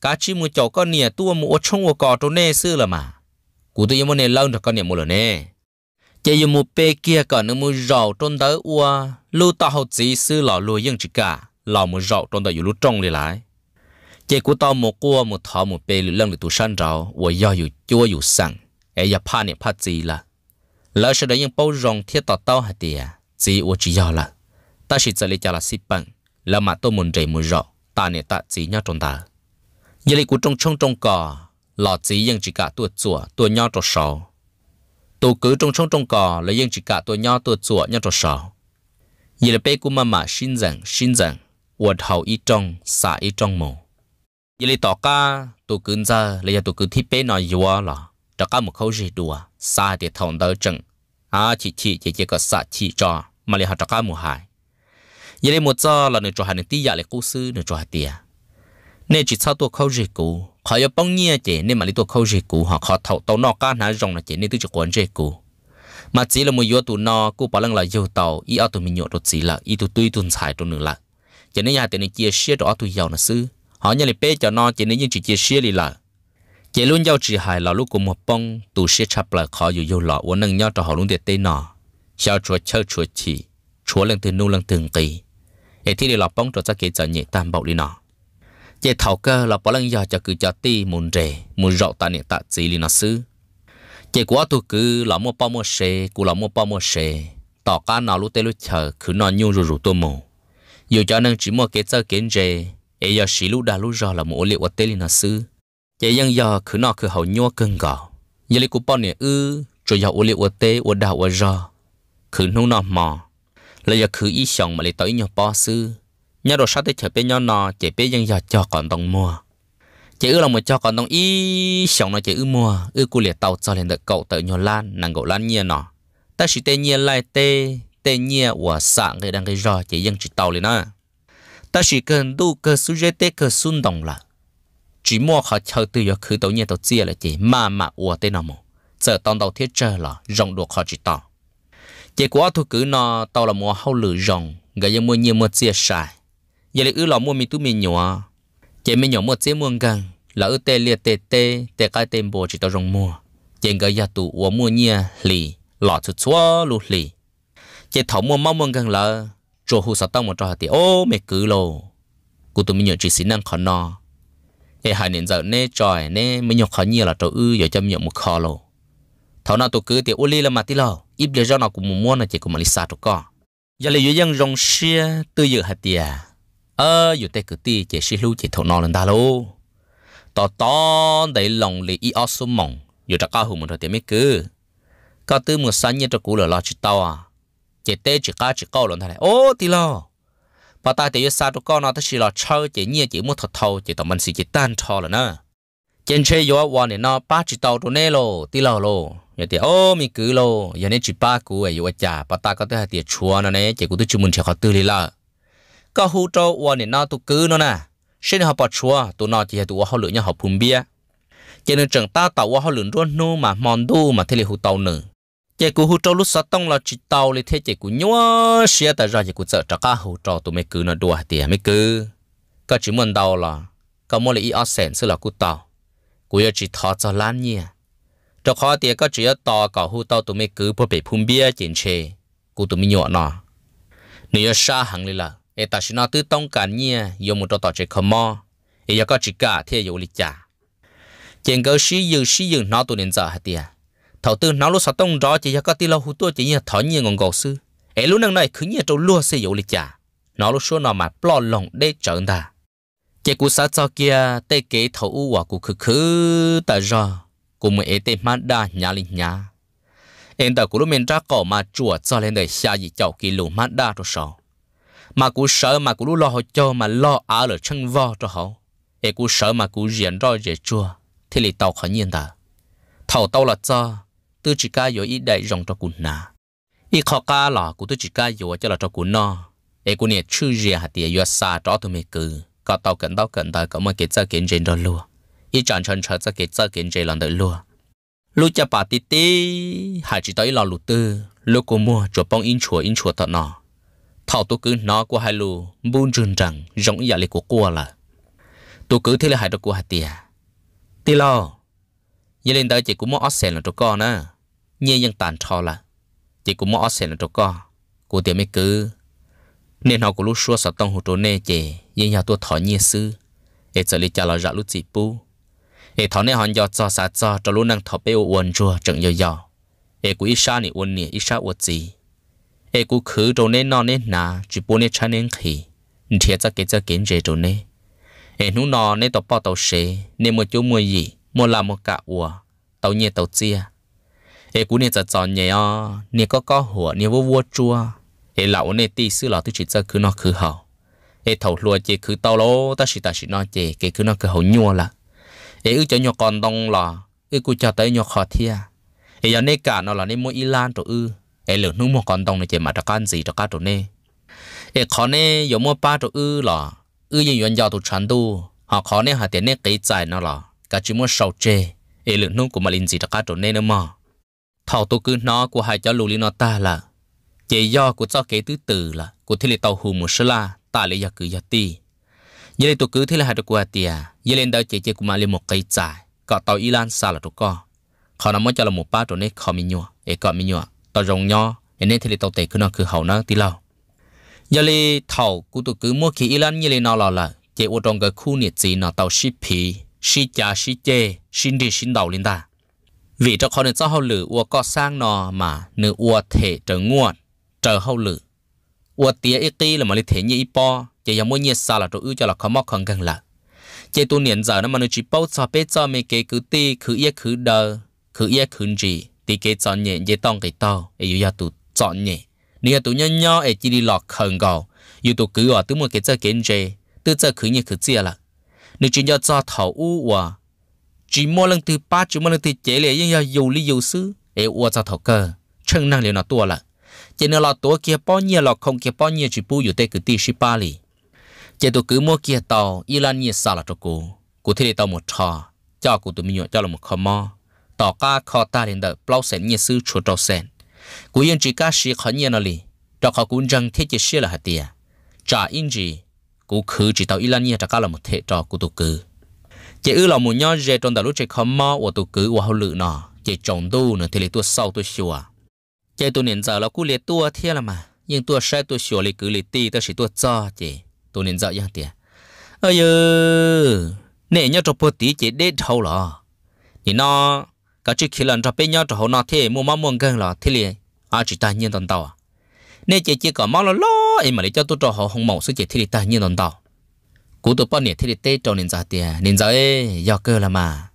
cá chỉ một chỗ con nè tua một trong một cò trốn nè sư là mà cụ tôi muốn nè lâu được con nè một lần chỉ dùng một bề kia cả nước mua rau trong đó ua lưu tao hậu chỉ sư lò lùi yên chỉ cả lò mua rau trong đó dù lúc trong đi lại chỉ của tao một cua một thọ một bề lưu lăng được tụ san rau ua do dù chua dù sẵn ai giờ pa niệm pa gì là lỡ sau đó những bao rong thiết tao tao hạt tiề chỉ ua chỉ do là ta chỉ chỉ lấy cho là xịt bằng là mà tôi muốn rầy mua rau ta niệm ta chỉ nhớ trong ta giờ lấy của trong trong trong cả lò chỉ yên chỉ cả tua chùa tua nhau trong sầu tôi cứ trong sông trong cỏ là dân chỉ cả tôi nho tôi chùa nhau trò sò vậy là bé của mama xin rằng xin rằng quật hậu y trong xả y trong mồ vậy là tỏ ca tôi cứ ra là giờ tôi cứ thích bé nói dùa là đó cả một khâu gì đùa xa thì thòng đỡ chừng à chị chị chị chỉ có xả chị cho mà lại họ đó cả một hại vậy là một giờ là người trò hai người tí giả dạ lại cố sư người trò hai tiền nên chỉ sau tôi khâu gì cũ họ yêu bông nhia chị nên mà lấy tôi khâu gì cũ họ họ thầu tàu nọ cá nã rồng là chị nên tôi chỉ quấn gì cũ mà chỉ là một yếu tụ nọ cô bảo rằng là yếu tàu ý ở tụ mình nhộn đột chỉ là ý tụ tuy tuần xài tụ nữa là chị nên nhà tiền này chia sẻ đó tụ giàu là sư họ nhà lịch bé cho nọ chị nên nhưng chỉ chia sẻ đi là chị luôn giàu chỉ hài là lúc của một bông tụ sẻ chập là khó dù yêu lọ uốn nâng nhau cho họ luôn để tên nọ sao chúa chơi chúa chỉ chúa lần từ nô lần từng kỳ ấy thì là bông cho ra kế giờ nhẹ tam bảo đi nọ chế thầu cơ là bỏ lần giờ cho cứ cho ti muốn rề muốn rọ ta niệm tạ gì li nó xứ chế quá tu cứ là mua bao mua xe cứ là mua bao mua xe tỏ cá nào lúc tê lúc chờ cứ nó nhung rủ rủ tôi mù dù cho nên chỉ mua cái chơi kiến rề ấy giờ xí lúc đã lúc rọ là mua liệu ở tê li nó xứ chế dân giờ cứ nó cứ hậu nhua cưng gò giờ li cú bao niệm ư cho giờ ở liệu ở tê ở đào ở rọ cứ nung nó mò là giờ cứ ý xong mà lại tới nhau bao sư nhà đồ sát tới chở bé nhau nọ chỉ bé dân giờ cho còn đồng mua chỉ ư là một cho còn đồng ý sống nó chỉ ư mua ư cu liệt tàu cho lên được cậu tự nhau lan nàng cậu lan nhiên nọ ta chỉ tên nhiên lại tê tê nhiên và sạng người đang gây rò chỉ dân chỉ tàu lên nọ ta chỉ cần đủ cơ su dây tê cơ sun đồng là chỉ mua họ chờ từ giờ khứ tàu nhiên tàu chia là chỉ mà mà ua tê nào mồ giờ tàu tàu thiết chơi là rộng được họ chỉ tàu chỉ của thu cứ nọ tàu là mua hậu lử rộng người dân mua nhiều mua chia xài giờ là ư lọ mua mi tu mi nhỏ chị mi nhỏ mua chế muôn gần là ư tê liệt tê tê tê cái tên bồ chỉ tao rong mua chị cái gia tụ uo mua nhia lì lọ chút xóa lù lì chị thảo mua mau muôn gần là chỗ hù sao tao một trò thì ô mẹ cứ lô cụ tụi mi nhỏ chỉ xin năng khó no ê hai nền giờ nè trời nè mi nhỏ khó nhia là chỗ ư giờ chăm mi nhỏ một khó lô thảo nào tụ cứ thì ô là mà tí lô ít giờ cho nào cũng mua nó chỉ cũng mà lì xa tụ co giờ là yêu dân rong xia tư dự hạt tiền ờ dù tê cứ ti chỉ xí lưu chỉ thổ nó lên ta lô tỏ tỏ để lòng lì y ó số mỏng dù đã cao hùng một thời tiệm mấy cứ có tư một sáng nhất cho cú lửa lo chỉ tao à chỉ tê chỉ cao chỉ cao lên thằng này ô thì lo bà ta thì sao tụi con nó ta chỉ lo chơi chỉ nhiên chỉ muốn thật thâu chỉ tao mình chỉ chỉ tan thò là nè trên chơi yo quan này nó ba chỉ tàu tụi nè lo, tí lo lo, giờ thì ô mi cứ lo, giờ nên chỉ ba cú ấy yo chả bà ta có thể là tiền chua nó nè chỉ cú tôi chỉ muốn chỉ khó tư lý la có hú trâu uo nè nó tụ cứ nó nè xin họ bỏ chua tụ nó chỉ tụ họ lựa nhau họ phun bia chỉ nên chẳng ta tàu họ lựa luôn nu mà mòn đu mà thế là hú tàu nữa chỉ cú hú trâu lúc sáu tông là chỉ tàu thì thế chỉ cú nhúa xe tại ra chỉ cú sợ trả cá hú trâu tụ mấy cứ nó đùa tiền mấy cứ có chỉ muốn đầu là có mỗi là ít sen sự là cú tàu cú giờ chỉ thọ cho lan nhỉ cho khó tiền có chỉ ở tàu cả hú tàu tụ mấy cứ bỏ bể phun bia chỉnh chê cú tụ mấy nhọ nọ nếu xa hàng lên là e ta sinh nó tự tông cả nhia yo một trò tỏ chơi khom, mò e yo có chỉ cả thế yo lịch trả chuyện cơ sĩ dư sĩ dư nó tu nên giờ hả tia thầu tư nó lúc sao tông rõ chỉ yo có tí lâu hú tua chỉ nhia thỏ nhia ngon gầu sư e lúc năng này cứ nhia trâu lúa sẽ yo lịch trả nó lúc số nó mà plo lòng để trở ta chỉ cú sa cho kia tê kế thầu u quả cú khứ khứ ta rõ cú mới e tê mát đa nhà linh nhà em ta cú lúc mình ra cổ mà chuột cho lên đời xa gì chậu kỳ lù mát đa rồi sao mà cụ sợ mà cụ lo họ cho mà lo ở là chân vo cho họ ê cụ sợ mà cụ diễn ra dễ chua thì lì tàu khó nhiên ta thầu tàu là cho tư chỉ ca yếu ít đại rong cho cụ nà ít khó ca là cụ tư chỉ ca yếu cho là cho cụ no ê cụ nè chư dễ hạt tiền yếu xa cho tụi mới cứ có tàu cần tàu cần tàu có mà kết ra kiến trên đó luôn ít chọn chân chờ ra kết ra kiến trên lần đó luôn lúc cha bà tí tí hạt chỉ tới lo lụt tư lúc cô mua cho bông in chùa in chùa thật nọ thảo tôi cứ nó qua hai lù buôn trường rằng giống giả lý của cô là tôi cứ thế là hai đứa của hai tia tia lo như lên tới chị cũng mua sen là cho con á như nhàng tàn thò là chị cũng mua sen là cho con cô tiệm mới cứ nên họ cũng lúc xua sợ tông hồ trốn nè chị nhưng nhà tôi thọ như sư để xử lý cho lời rõ lúc chị bu để thọ nè họ giờ cho xa cho cho lúc năng thọ bê uốn chua chẳng giờ giờ để của ít xa nè uốn nè ít xa uốn gì ai cũng khử đồ nên nó nên nà chỉ bố nên chán nên khi thiệt ra cái ra kiến chế cho nên ai nu nó nên tàu bao tàu xe nên mua chỗ mua gì mua làm mua cả ủa tàu nhẹ tàu chia ai cũng nên chọn chọn nhẹ o nên có có hùa nên vô vô chua ai lão nên tí sư lão thứ chỉ ra cứ nó cứ hậu ai thầu lúa chế cứ tàu lô ta chỉ ta chỉ nó chế cái cứ nó cứ hậu nhua là ai ư cho nhau còn đông là ai cũng cho tới nhau khó thia ai giờ nên cả nó là nên mua y lan rồi ư ai lửa nu mua con tông này chỉ mà cho gì cho cá này ai khó này giống mua ba chỗ ư lọ ư như yên giao tụ chán tu họ khó này họ tiền này cái giải nó lọ cả chỉ mua sầu chê ai lửa nu của mà gì cho cá này nữa mà thảo tu cứ nó của hai cháu lù li nó ta là chỉ do của cho cái thứ tự là của thế là tàu hù ta lấy giờ cứ giờ ti cứ thế hai đứa của tia giờ lên đó chỉ chỉ của mà lên một cái giải tàu Iran xa là tụi con họ nằm cho là một ba chỗ này họ mình nhua ấy có tao rồng nho nên thì lì tao tệ cứ nó cứ hậu nó tí lâu giờ lì thầu cú tụ cứ mua khí lan như lì nó lò là chế ô trong cái khu nhiệt gì nó tao ship phí ship giá ship chê xin đi xin đầu lên ta vì cho con cho hậu lử ô có sang nó mà nữ ô thể trở nguồn trở hậu lử ô tía ít tí là mà lì thể như ít po chế giờ mua nhiệt sao là chỗ ư cho là khó móc không gần là chế tu niệm giờ nó mà nó chỉ bao cho bé cho mấy cái cứ ti cứ yết cứ đờ cứ yết cứ gì thì cái chọn nhẹ dễ tông cái to ấy yêu tụ chọn nhẹ nếu tụ nhỏ nhỏ ấy chỉ đi lọt khẩn gạo, yêu tụ cứ ở tụ một cái chơi kiến chế tự chơi cứ như cứ chia là nếu chỉ cho cho thầu u hòa chỉ mua lần thứ ba chỉ mua lần thứ chế lại nhưng yêu yêu lý yêu sư ấy e u cho thầu cơ chân năng liệu nó tua là chỉ nếu là tua kia bao nhiêu là không kia bao nhiêu chỉ bu อยู่ đây cứ ti shi ba li chỉ tụ cứ mua kia tàu y lan nhiều sao là cho cô cô thấy tàu một trò cho cô tụi mình nhọ cho là một khó mò ต่อก้าคอตาเดนเดอเปล่าเสนเยซูชัวโตเซนกูยังจีก้าชีขอนเยนอลีดอกขอกุนจังเทจิเชียละหัตเตียจ่าอินจีกูคือจีเตาอิลันเยจาก้าละมุเทจอกูตุกือเจอือเราหมุนยอดเจจนแต่รู้ใจคำมอว่าตุกือว่าเขาลือนอเจจงดูเนื้อเทเลตัวเศร้าตัวชัว เจตัวเนียนเจอเรากูเลียตัวเทียละมายังตัวแช่ตัวชัวเลยกือเลยตีตัวสีตัวจ้อเจตัวเนียนเจอยังเตียเอ้ยเนี่ยยอดจบปกติเจเด็ดเท่าหรอนี่นอ cả chỉ khi lần cho bên nhau cho họ nói thế mua mắm muôn gần là thế liền à chỉ ta nhiên đồng tàu à nên chỉ chỉ có máu lo lo em mà để cho tôi cho họ không màu sự chỉ thế thì ta nhiên đồng tàu cú tôi bắt nhiêu thế thì tê cho nên giờ tiền nên giờ ấy do cơ là mà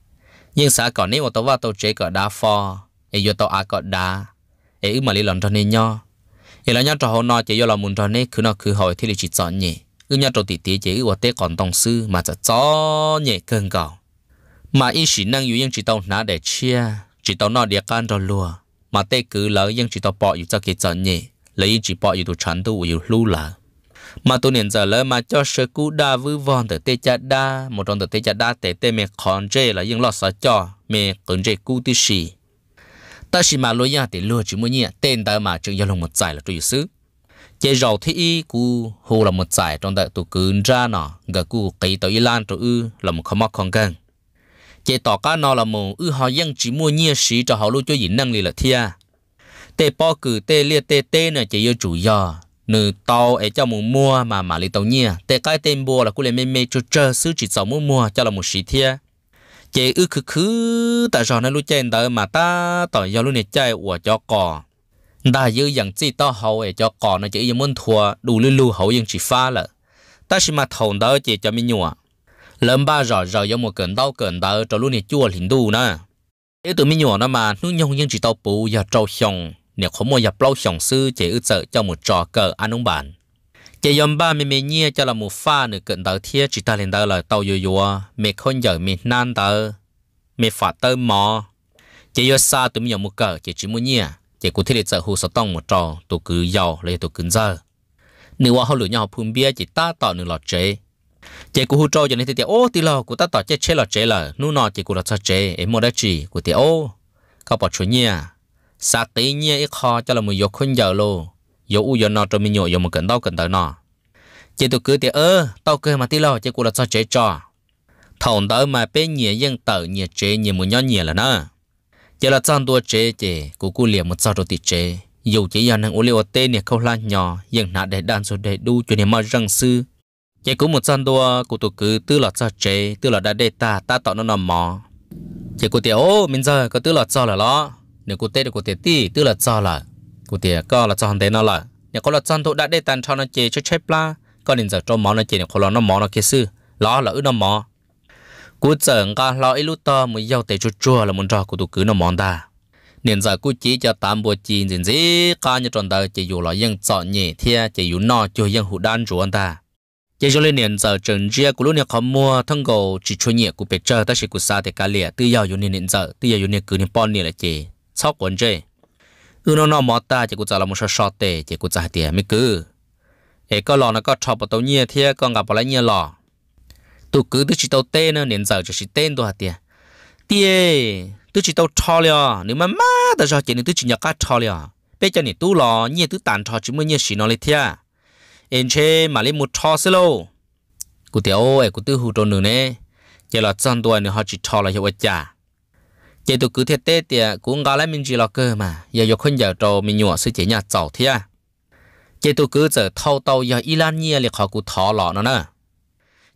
nhưng xã còn nếu mà tôi vào tôi chế có đá pho em vô tao à có đá em ư mà lấy lần cho nên nhau ấy là nhau cho họ nói chỉ do là muốn cho nên cứ nó cứ hỏi thế thì chỉ chọn nhỉ ư nhau cho tỷ tỷ chỉ của tê còn tòng sư mà cho chọn nhỉ cơn cầu mà in sĩ năng yếu nhưng chỉ tàu ná để chia chỉ tàu nọ địa can rồi lùa mà tê cứ lỡ nhưng chỉ tàu bỏ yếu cho kia trận nhỉ lấy chỉ bỏ yếu tụ chán tụ yếu lưu là mà tụ niệm giờ lỡ mà cho sơ cú đa vư vòn từ tê cha đa một trong từ tê cha đa tê tê mẹ còn chê là nhưng lo sợ cho mẹ còn chê cú tí sĩ ta chỉ mà lối nhà để lừa chỉ muốn nhỉ tên ta mà chừng giao lồng một giải là tụi xứ chế rầu thế y cú hồ là một giải trong đại tụ cứng ra nọ gặp cú cây tàu y lan tụ ư là một khó mắc không gần chế tỏ cá nó là một ư họ dân chỉ mua nhiên sĩ cho họ luôn cho dính năng lì là thia tê po cử tê liệt tê tê nè chế yêu chủ giờ nữ tàu ấy cho một mua mà mà lì tàu nhiên tê cái tên bùa là cũng là mê mê cho chờ sứ chỉ sầu mua mua cho là một sĩ thia chế ư khứ khứ tại sao nó luôn chơi đỡ mà ta tỏ do luôn này chơi ủa cho cò đã dư dặn chỉ to hậu ấy cho cò nó chỉ yêu muốn thua đủ lưu lưu hậu dân chỉ phá lợ ta chỉ mà thầu đỡ chế cho mình nhua lần ba rõ rõ giống một cơn đau cơn đau cho luôn này chua lỉnh đu nè thế tụi mình nhỏ nó mà nuôi nhau nhưng chỉ tao bù và trâu xong nếu không mua dập lâu xong sư chế ước sợ cho một trò cờ ăn ông bản chế yếm ba mình mình nhia cho là một pha nửa cơn đau thiết chỉ ta lên đau là tao yo yo mẹ không giờ mẹ nan tao mẹ phạt tao mò chế yo xa tụi mình nhỏ một cờ chế chỉ mua nhia chế cụ thể là sợ hồ sợ tông một trò tụi cứ giàu lấy tụi cứ giờ nếu họ lựa nhau phun bia chỉ ta tạo nửa lọt chế chế của hú trâu cho nên thì ô tí lò của ta tỏ chế chế lò chế lò nu nọ chỉ của là sao chế em mua đất chỉ của thì ô có bỏ chuyện nhỉ sa tí nhỉ ít khó cho là một dục khôn giờ lô dục u giờ nọ cho mình nhổ dục một cần đau cần tới nọ chế tôi cứ thì ơ tao cơ mà tí lò chế của là sao chế cho thằng tới mà bé nhỉ dân tờ nhỉ chế nhỉ một nhỏ nhỉ là nè chế là trang tua chế chế của cô liền một sao đồ tị chế dù chỉ giờ năng ô liu tên nhỉ câu lan nhỏ dân nã để đàn số để đu cho nên mà răng sư chỉ cũng một gian đua của tụ cứ tư lọt cho chế tư lọt đã đề ta ta tạo nó nằm mỏ chỉ của tiệt ô mình giờ có tư lọt cho là lo nếu của tết của tiệt ti tư lọt cho là của tiệt có là cho hàng thế nó là nhà có lọt gian tụi đã đề tàn cho nó chế cho chép la có nên giờ cho mỏ nó chế nhà có lo nó mỏ nó kia sư lo là ư nó mỏ cú giờ ngà lo ít lúc to mới giao tế chua chua là muốn cho của tụ cứ nó mỏ ta nên giờ cú chỉ cho tám bữa chi nhìn gì cả như tròn đời chỉ dù là yên chọn nhẹ thea chỉ dù no cho yên hụt đan ruộng ta giờ cho lên nền giờ trần chia của lúc này khó mua thằng gầu chỉ chuyên nghiệp của bếp chơi ta sẽ của xa thì cả lẻ tự do dùng nền giờ tự do dùng nền cứ nền bon nền là gì sau quần chơi ừ nó nó mò ta chỉ của giờ là một số sọt tệ chỉ của giờ tiền mới cứ ấy có lò nó có chọc vào tàu thì thế con gặp vào lại nhia lò tôi cứ tôi chỉ tàu tên nữa nền giờ chỉ chỉ tên tôi hạt tiền tiền tôi chỉ tàu cho liền nếu mà má ta cho chị nên tôi chỉ nhặt cá cho liền bây giờ này tôi lò nhia tôi tàn cho chỉ mới nhia xì nó lấy thế em chế mà lấy một thò xí lô cụ tiểu ấy cụ tư hụt đồ nữa nè giờ là chân tuổi nữa họ chỉ thò là hiệu quả chả giờ tôi cứ thiệt tết thì cũng gọi lại mình chỉ là cơ mà giờ giờ không giờ trâu mình nhổ sự chỉ nhà chậu thế à giờ tôi cứ giờ thâu tàu giờ Iran nhia liệt họ cụ thò lọ nó nè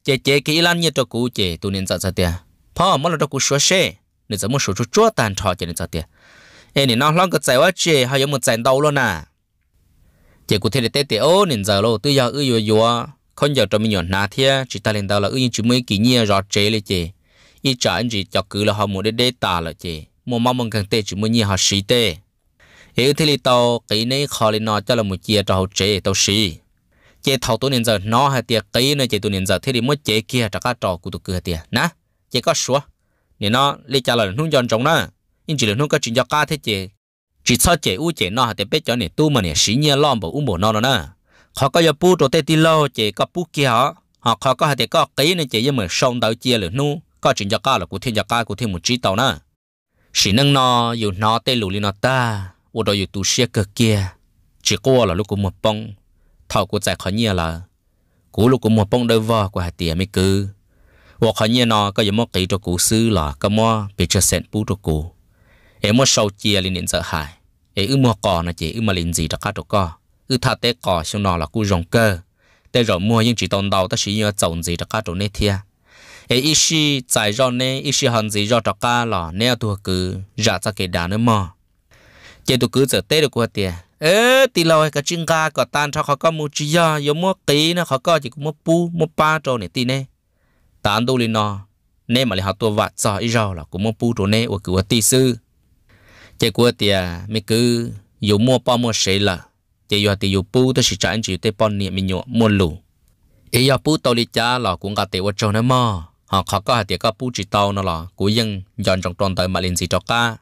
giờ giờ cái Iran nhia cho cụ giờ tôi nên giờ giờ tiền พ่อมันเรากูชัวเช่เนี่ยจะมุ่งสู่จู่จ้วตันทอเจนจัดเดียเอ็นี่น้องลองก็ใจว่าเจเขายังมุ่งใจเดาแล้วนะ chỉ cụ thể là tết ô nên giờ lo tự do ư yo yo không giờ trong mình nhọn nà thia chỉ ta lên đầu là ư như chúng mới kỹ nhiên rõ chế lên chị ý trả anh chị cho cứ là họ muốn để đế tả là chị mua mong mong càng tê chúng mới nhiên họ sĩ tê ế thế là tàu cái này khó lên nó cho là một chia cho họ chế tàu sĩ chế thầu tôi nên giờ nó hay tiệt cái này chế tôi nên giờ thế thì mới chế kia cho các trò của tôi cửa tiệt nè chế có số nên nó lấy trả lời nung giòn trống đó nhưng chỉ là nung cái chuyện cho cá thế chế chỉ cho trẻ u trẻ nọ thì biết cho nè tu mà nè xí nhia lom bảo u bổ nọ nữa họ có giờ pu đồ tê ti lo trẻ có pu kia họ họ có có hạt có cái nè trẻ như mà sông đầu chia lửa nu có chuyện cho ca là cụ thiên cho ca cụ thiên một trí tàu nữa xí nâng nọ, yêu nọ tê lù li nọ ta u đồ yêu tu xe cực kia chỉ qua là lúc cụ một bông thảo cụ chạy khỏi nhia là cụ lúc cụ một bông đôi vò của hạt tiền mới cứ hoặc khỏi nhia nọ có giờ mất kỹ cho cụ sư là có mua bị cho sẹn pu cho cụ เอมัวชาวเจียลินินเจอหายเออือมัวก่อนะจีอือมาลินจีตะกาตกออือทาเตก่อชนอละกูรงเกอแต่รอมัวยังจีตอนเดาตะชีเยอจงจีตะกาตเนเทียเออีชีใจรอเนอีชีหันจีรอตะกาหล่อเนตัวกือจะจะเกดานมอเจตุกือเจอเตตะกัวเตียเออตีเราไอ้กระจิงกาก็ตานเขาเขาก็มูจิยอยมัวกีนะเขาก็จีมัวปูมัวปลาโจเนี่ยตีเน่ตานดูลินอเน่มาเลยเขาตัววัดจออีเราล่ะกูมัวปูโจเน่อวกือตีซื้อ chỉ của tiền mi cứ dù mua bao mua sỉ là chỉ dù thì dù bu tới sẽ trả anh chị tới bao nhiêu mình nhọ mua lù ý giờ bu tàu đi cha là cũng cả tiền cho nữa mà họ khó có tiền có bu chỉ tàu nó là cũng ยัง dọn trong toàn tới mà lên gì cho cả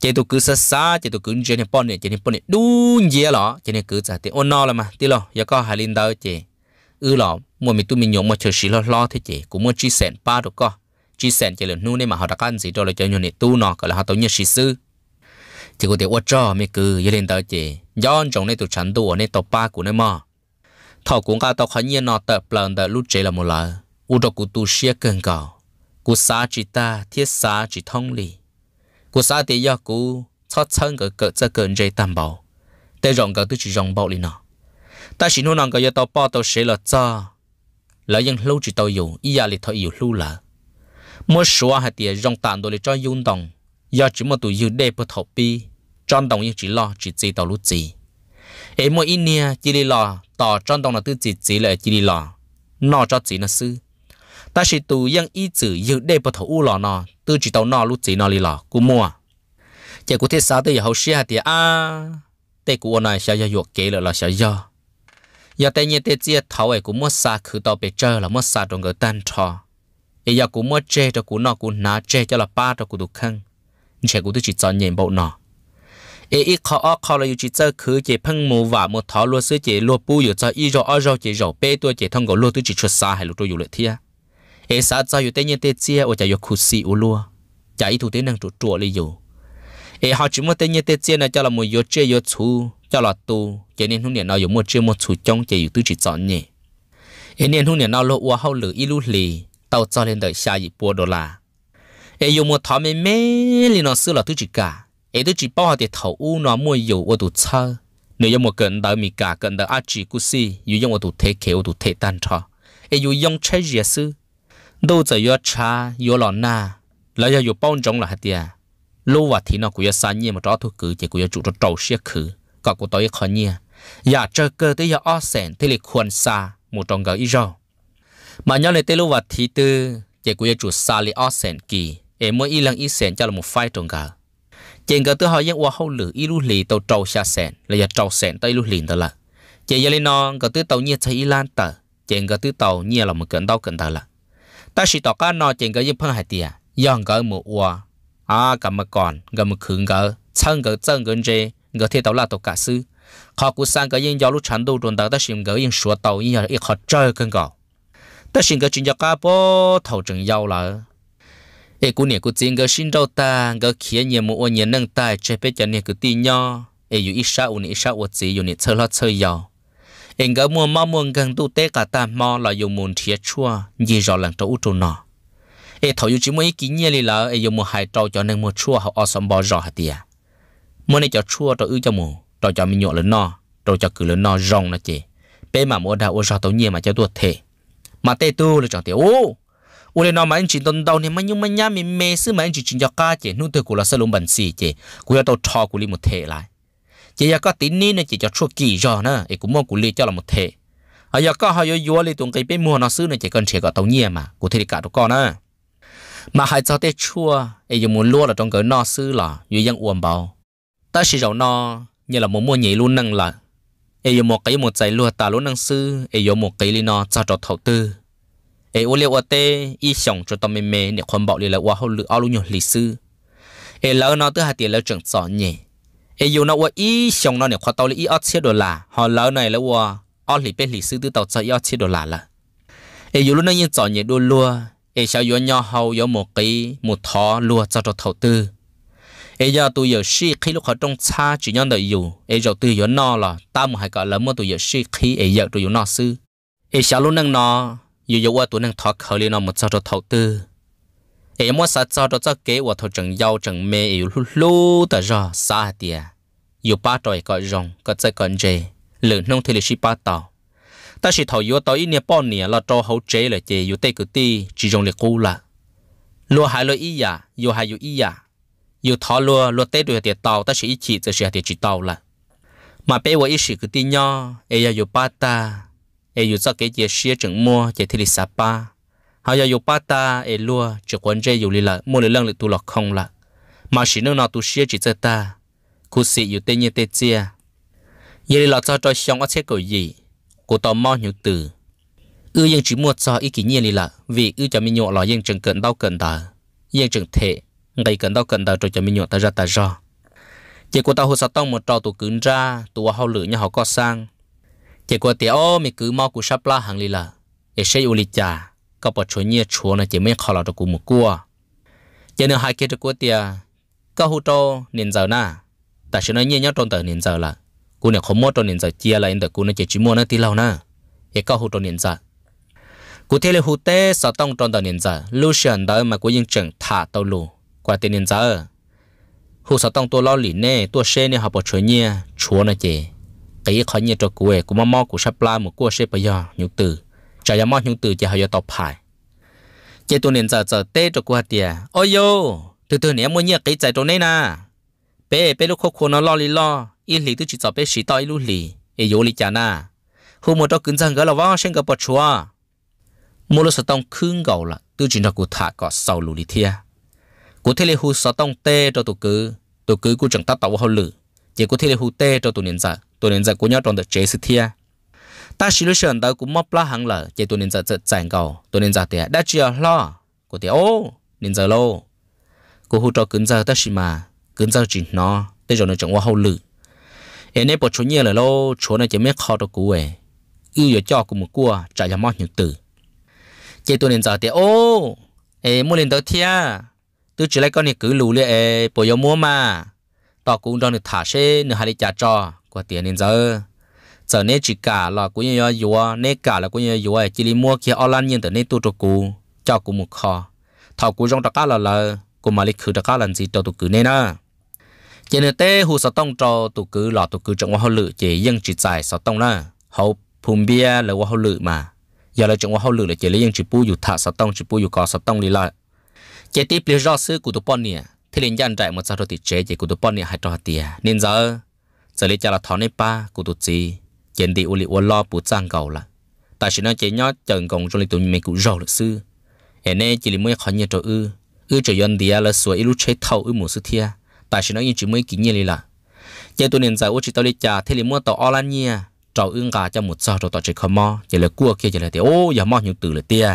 chỉ tôi cứ xa xa chỉ tôi cứ chơi này bao nhiêu chơi này bao nhiêu đúng gì là chỉ này cứ trả tiền ôn nó là mà tí lo giờ có hai linh đâu chế, ư là mua mi tôi mình nhọ mua chơi sỉ lo lo thế chế, cũng mua chỉ sẹn ba được co chỉ sẹn chỉ là nu này mà họ đã ăn gì rồi là chơi nhiều này tu nó gọi là họ tao nhiều sỉ sư chỉ có thể ôt cho mấy cứ yêu lên tới chỉ dọn trong này tụ chăn đồ này tụ ba của này mà thọ cũng cả tụ khỏi nhiên nọ tụ plan tụ lúc chế là một lần u đó cũng tu xia cần cầu cú xa chỉ ta thiết xa chỉ thông lý cú xa thì do cụ thoát thân cái cỡ cho cơn dây tam bảo để rộng cái tôi chỉ rộng bảo lý nó ta chỉ nói rằng cái tao bỏ tao sẽ là cho là những lâu chỉ tao yêu ý là tao yêu lâu là mỗi số hai tiền rộng tạm đồ để cho dùng đồng do chỉ một tụi yêu để bất thọ bi trong đồng chỉ lo chỉ chỉ tàu lú chỉ em mỗi in nia chỉ đi lo tỏ trong đồng là tư chỉ chỉ là chỉ đi lo nó cho chỉ là sư ta chỉ tù yang ý chữ yêu để bắt thầu u lo nó tư chỉ tàu nó lú chỉ nó đi lo cú mua chỉ cú thế sao tới giờ hậu xia thì à tê cú này sao giờ dục kế là sao giờ giờ tê nhiên tê chia thầu ấy cú mua xa khử tàu bị chơi là mua xa trong cái tan trò ấy giờ cú mua chơi cho cú nó cú ná chơi cho là ba cho cú được khăn chỉ cú tôi chỉ chọn nhìn bộ nó เออีขออขอเราอยู่จีเจอคือเจพังมูว่ามูทอลัวซื้อเจลัวปูอยู่จะอีรออรอเจรอเป้ตัวเจทั้งก็ลัวตัวจีชุดสาให้ลูกตัวอยู่เลยเทียเอสาจะอยู่เตยเตเจียโอจะอยู่คุซีอุลัวจะอีถูเตนังจุดตัวเลยอยู่เอหาจิมเตยเตเจียนะจะละมูยเจยชูจะละตูเจเนียนหุ่นเนี่ยนอยู่มัวเจมัวชูจงเจอยู่ตัวจีจอนเนี่ยเอเนียนหุ่นเนี่ยนลัวอัวเขาหรืออีลูลีเต่าจอเลนเดอร์ชาอีปัวดอลาเออยู่มัวทอมเมเมลีนอซื้อละตัวจีกา ai đó chỉ bảo họ để thầu u nó mua dầu ở tô chơ nếu có một cần đợi mì cả cần đợi ăn chỉ cú xí, rồi dùng ở tô thế kiểu ở tô thế đan cho ai rồi dùng chơi gì sư đâu giờ yo cha yo lọ na là giờ yo bao trong là hạt tiền Lô vật thì nó cũng yo sản nghiệp mà cho thôi cứ chỉ cũng yo chủ cho trâu xe khứ cả cũng tới khó nhiên Nhà chơi cơ tới yo ở sản, thế là quan xa một trong cái ít mà nhau này tới lâu và thì tư chỉ cũng chủ xa là ở sản kỳ em mỗi ít lần ít sản cho là một phái trong cái chừng cái thứ hỏi những qua hậu lử ilu lì tàu trâu xa sen là giờ trầu sen tới ilu lì đó, là chỉ giờ lên non cái thứ tàu nhiệt thấy lan tờ chừng cái thứ tàu nhiệt là một cơn đau cơn đó. là ta chỉ tỏ cá nó chừng cái dân phân hải tiề dọn cái một qua à cả một con, cả một khử cái chân cái chân cái gì cái thế tàu là tàu cá sư họ cũng sang cái dân do lúc chăn đồ trộn tàu ta xem cái dân sửa tàu như là ít học chơi cơn gạo ta xem cái chuyện cho cá bố thầu trường giàu là ê cú nè cú chính gỡ xin đâu ta gỡ khía nhiều một ôn nhiều nâng tài chế bé cho nè cú tì nho ê dù ít sao ôn ít sao ôn gì dù nè chơi lo chơi giàu ê gỡ mua mò mua gần tu tế cả ta mò là dù muốn thiệt chua gì rõ lần trâu trâu nọ ê thầu dù chỉ mua ít kỹ nhiều lì lợ ê dù mua hai trâu cho nên mua chua họ ở sầm bò rõ hả tiệt mua này cho chua trâu ư cho mù trâu cho mình nhọ lớn nọ trâu cho cứ lớn nọ rong nó chị bé mà mua đào ô rõ tấu nhiều mà cho tuột thể mà tê tu là chọn tiểu ô 我哋那么前到到你们用乜嘢咪咩事咪前前要家姐，侬对古拉斯龙本事姐，古要到超古里木睇来，姐要个顶呢呢姐要出几样呢，诶古么古里叫了木睇，啊要个还要要你同佢边木那事呢姐跟切个到嘢嘛，古睇你搞到个呢，嘛还早得出，诶有冇落了中个那事啦，有样温饱，但是就那你啦冇冇嘢路能啦，诶有冇给冇在路大路能事，诶有冇给你那咋着投资。ê ô liu tê xong cho tao mê mê nè con bảo là wa hậu lự ao lu nhổ lịch sư ê lỡ nó tới hạt tiền lỡ trưởng sọ nhỉ ê yêu nó wa y xong nó nè khoa tao lì y ót xe đô la họ lỡ này là wa ót lì bê lịch sư tư tao cho y ót xe đô la là ê yêu lúc nó yên nhỉ đô lua ê sao yêu nhau hậu yêu một cái một thó lua cho cho thầu tư ê giờ tôi giờ suy khi lúc họ trong xa chỉ nhân đời yêu ê giờ tôi giờ nó là ta một hai cái lỡ mà tôi giờ khi ê giờ tôi giờ nó sư ê sao lúc năng nó dù dù qua tụi nàng thọ khởi lên nó một cho cho thầu tư ấy mua sao cho cho cho kế qua thầu chẳng giàu chẳng mê yếu lú lú tờ rò xa tiề dù ba trời có rồng có chơi còn dề lửa nông thì là shi ba tàu ta chỉ thầu yếu tàu ít nè bao nè là cho hậu chế là chế yếu tê cử ti chỉ dùng để cú là lúa hai lúa ý à yếu hai yếu ý à yếu thọ lúa lúa tê đuổi tiệt tàu ta chỉ ít chỉ giờ sẽ tiệt chỉ tàu là mà bây giờ ít chỉ cử ti nhau ấy yếu ba ta ai dù sao cái gì xia chừng mua chỉ thì sapa ba họ giờ dù ba ta ai lúa chỉ quan chơi dù lì mua lì lăng lì tu lọc không là mà chỉ nước nào tu xia chỉ cho ta cứ sĩ dù tê như tê chia giờ lì là cho cho xong ở chế cầu gì cô tò mò nhiều từ ư yên chỉ mua cho ý kỷ nhiên lì là vì ư cho mình nhọ là yên chừng cần đau cần đà yên chừng thể ngày cần đau cần đà rồi cho mình nhọ ta ra ta ra chỉ cô ta hồ sao tông một trò tụ cứng ra tụ hao lửa nhà họ có sang chỉ có tiếc ô mình cứ mau cú sắp la hàng lì là để xây u lì chả có bỏ chỗ nhia chỗ này chỉ mới khó là được cú một cua chỉ nữa hai kia được có tiếc có hút tô nên giờ na ta sẽ nói nhia nhau trong tờ nên giờ là cú này không mua trong nên giờ chia lại tờ cú này chỉ chỉ mua nó tí lâu na để có e hút trong nên giờ cú thế là hút tê sợ tông trong tờ nên giờ lưu sườn đó mà cú yên chừng thả tàu lù qua tiền nên giờ hút sợ tông tôi lo lì nè xe nè họ bỏ chỗ nhia chỗ này chỉ cái khó nhẹ cho quê của mò của sắp la một cua xe bây giờ nhung từ chả giờ mò nhung từ chỉ hay tộc phải chế tu nền giờ giờ tê cho quê tiề à. ôi yo từ từ nè mua nhẹ cái chạy chỗ này na bé bé lúc khô nó lo li lo ít lì tôi chỉ cho bé xí to ít lúc lì ai yo lì chả na hôm một đó cứng răng gỡ là vong sen gặp bọt chua mua lúc sợ tông khương gầu là tôi chỉ cho cụ thả cọ sau lù lì thia cụ thế lì hú sợ tông tê cho tụ cứ tụ cứ cụ chẳng tắt tàu hậu lử chỉ cụ thế lì hú tê cho tụ nền giờ tôi nên giờ cố nhau trong tờ chế sự thia ta xử lý sườn tới cũng mất lá hàng lở chế tôi nên giờ giật giành cầu tôi nên giờ thì đã chia lo của thì ô nên giờ lô cô hú cho cứng giờ ta xí mà cứng giờ chỉ nó tới rồi nó chẳng qua hậu lử em ấy bỏ chỗ nhiều là lô chỗ này chỉ mấy khó cho cú ấy, ư giờ cho cũng một cua trả cho mót nhiều từ, chế tôi nên giờ thì ô em muốn lên tới thia tôi chỉ lấy con này cứ lù liền em bỏ vô mua mà tao cũng cho được thả xe nữa hai đi trả cho của tiền nên giờ giờ nè chỉ cả là cũng như yếu nè cả là cũng như yếu chỉ đi mua kia online nhưng từ nè tu cho cụ cho cụ một kho thầu cụ trong đặc cá là là cụ mà lịch khử đặc cá làm gì cho tụ cử nên na chỉ nên té hồ sáu tông cho tụ cử là tụ cử trong hoa lự chỉ dân chỉ giải sáu tông na hậu phun bia là hoa lự mà giờ là trong hoa lự là chỉ lấy dân chỉ pu dù thả sáu tông chỉ pu dù cò sáu tông đi lại chỉ tiếp lý do sư cụ tụ bọn nè thì liền dân trại một sao thì chế chỉ cụ tụ bọn nè hai trò tiền nên giờ giờ lấy cha là thọ nên ba cụ tụt gì chuyện đi u li u lo bù trang cầu là tại sự nó chỉ nhớ chừng còn trong lịch tụi mình cũng rầu lịch sư hiện nay chỉ là mới khó nhớ cho ư ư chỉ yon đi là sửa ilu chế thâu ư một sự thia tại sự nó chỉ mới kỹ nhiên là giờ tụi nên giải u chỉ tao lấy cha thế là mua tàu online nha trâu ưng gà cho một sao rồi tao chỉ không mò chỉ là cua kia chỉ là tiểu ô giờ mò nhiều từ là tia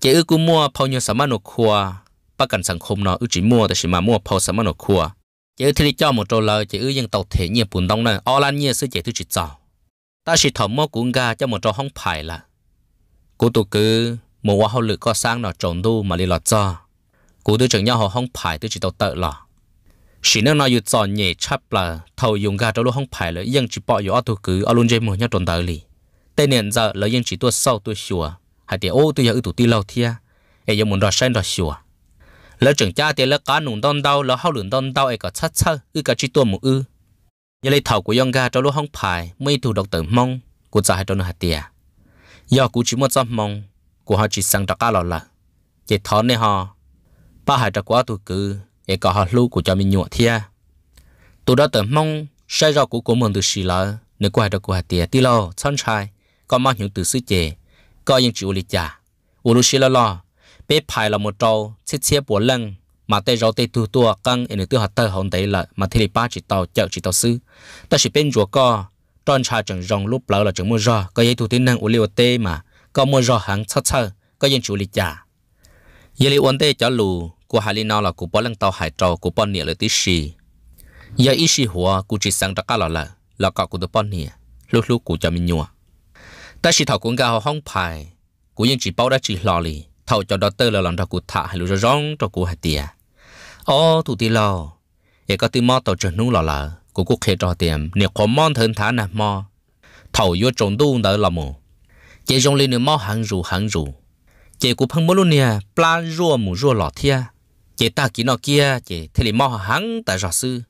chỉ ư cũng mua phao nhiều phẩm ăn khoa, bất cần sản không nó ư chỉ mua tại chỉ mà mua phao phẩm ăn khoa chỉ thì cho một trâu lời chỉ ư dân tàu thể nhiều bùn đông này o lan nhiều sư chỉ thứ chỉ giàu ta chỉ thầm mơ cũng gà cho một trâu không phải là cô tụ cứ một hoa hậu lực có sang nó trộn đu mà đi lọt cho cô tư chẳng nhau họ không phải tư chỉ tàu tự lọ chỉ nên nói dụ nhẹ chắp là thầu dùng gà cho lúc không phải là dân chỉ bỏ dụ ở tụ cứ ở luôn dây một nhau trộn tự lì tên hiện giờ là dân chỉ tua sâu tua sủa hay để ô tua giờ ư tụ ti lâu thia ấy giờ muốn đòi sen đòi sủa lỡ trưởng cha thì lỡ cá nùng đón đau lỡ hao lửng đón đau ấy cả chắc chắc ư cả chi tua mù ư giờ lấy thầu của yong ga cho lũ hong phải mấy thủ được tử mong của cha hai cho nó hạt tiền giờ cũng chỉ muốn giấc mong của họ chỉ sang cho cá lọ là chỉ thọ này họ ba hai cho quá tuổi cử ấy cả họ lưu của cho mình nhụa thia tụ đó tử mong sai do của của mình từ xì lỡ nếu của hai cho của hạt tiền tí lo chân trai có mang những từ sư chế có những chịu lý trả ulu xì lỡ lo bếp phải là một trâu chết chết bốn lăng mà tay rau tay tu tua căng ở nơi tư hạt tơ hồng đấy là mà thì ba chỉ tàu chợ chỉ tàu sư ta chỉ bên chùa co tròn trà chẳng rong lúc lâu là chẳng mua rò có giấy thủ tin năng u liu tê mà có mua rò hàng chắc chắc có dân chủ lịch giả giờ li uốn tê cho lù của hai li nào là của bỏ lăng tàu hải trâu của bọn nịa lời tí xì giờ ít xì hùa của chỉ sang ra cá lọ là là cọ của tụi bọn nịa lúc lúc của cho mình nhua ta chỉ thảo cũng gà họ không phải của dân chỉ bao đã chỉ lò lì thầu cho đó tơ là lòng cho cụ thả hay lúc rong cho cụ hạt tiền ô thủ tì lo, để có tìm mò tàu trở nung lò lợ cụ cụ khê trò tiền nếu có mòn thân thả nè mò thầu vô trộn tu đỡ lò mù chế trong lên mò hàng rù hàng rù chế cụ phăng mốt luôn nè pla rùa mù rùa lò thia chế ta kỹ nọ kia chế thế lì mò hàng tại rõ sư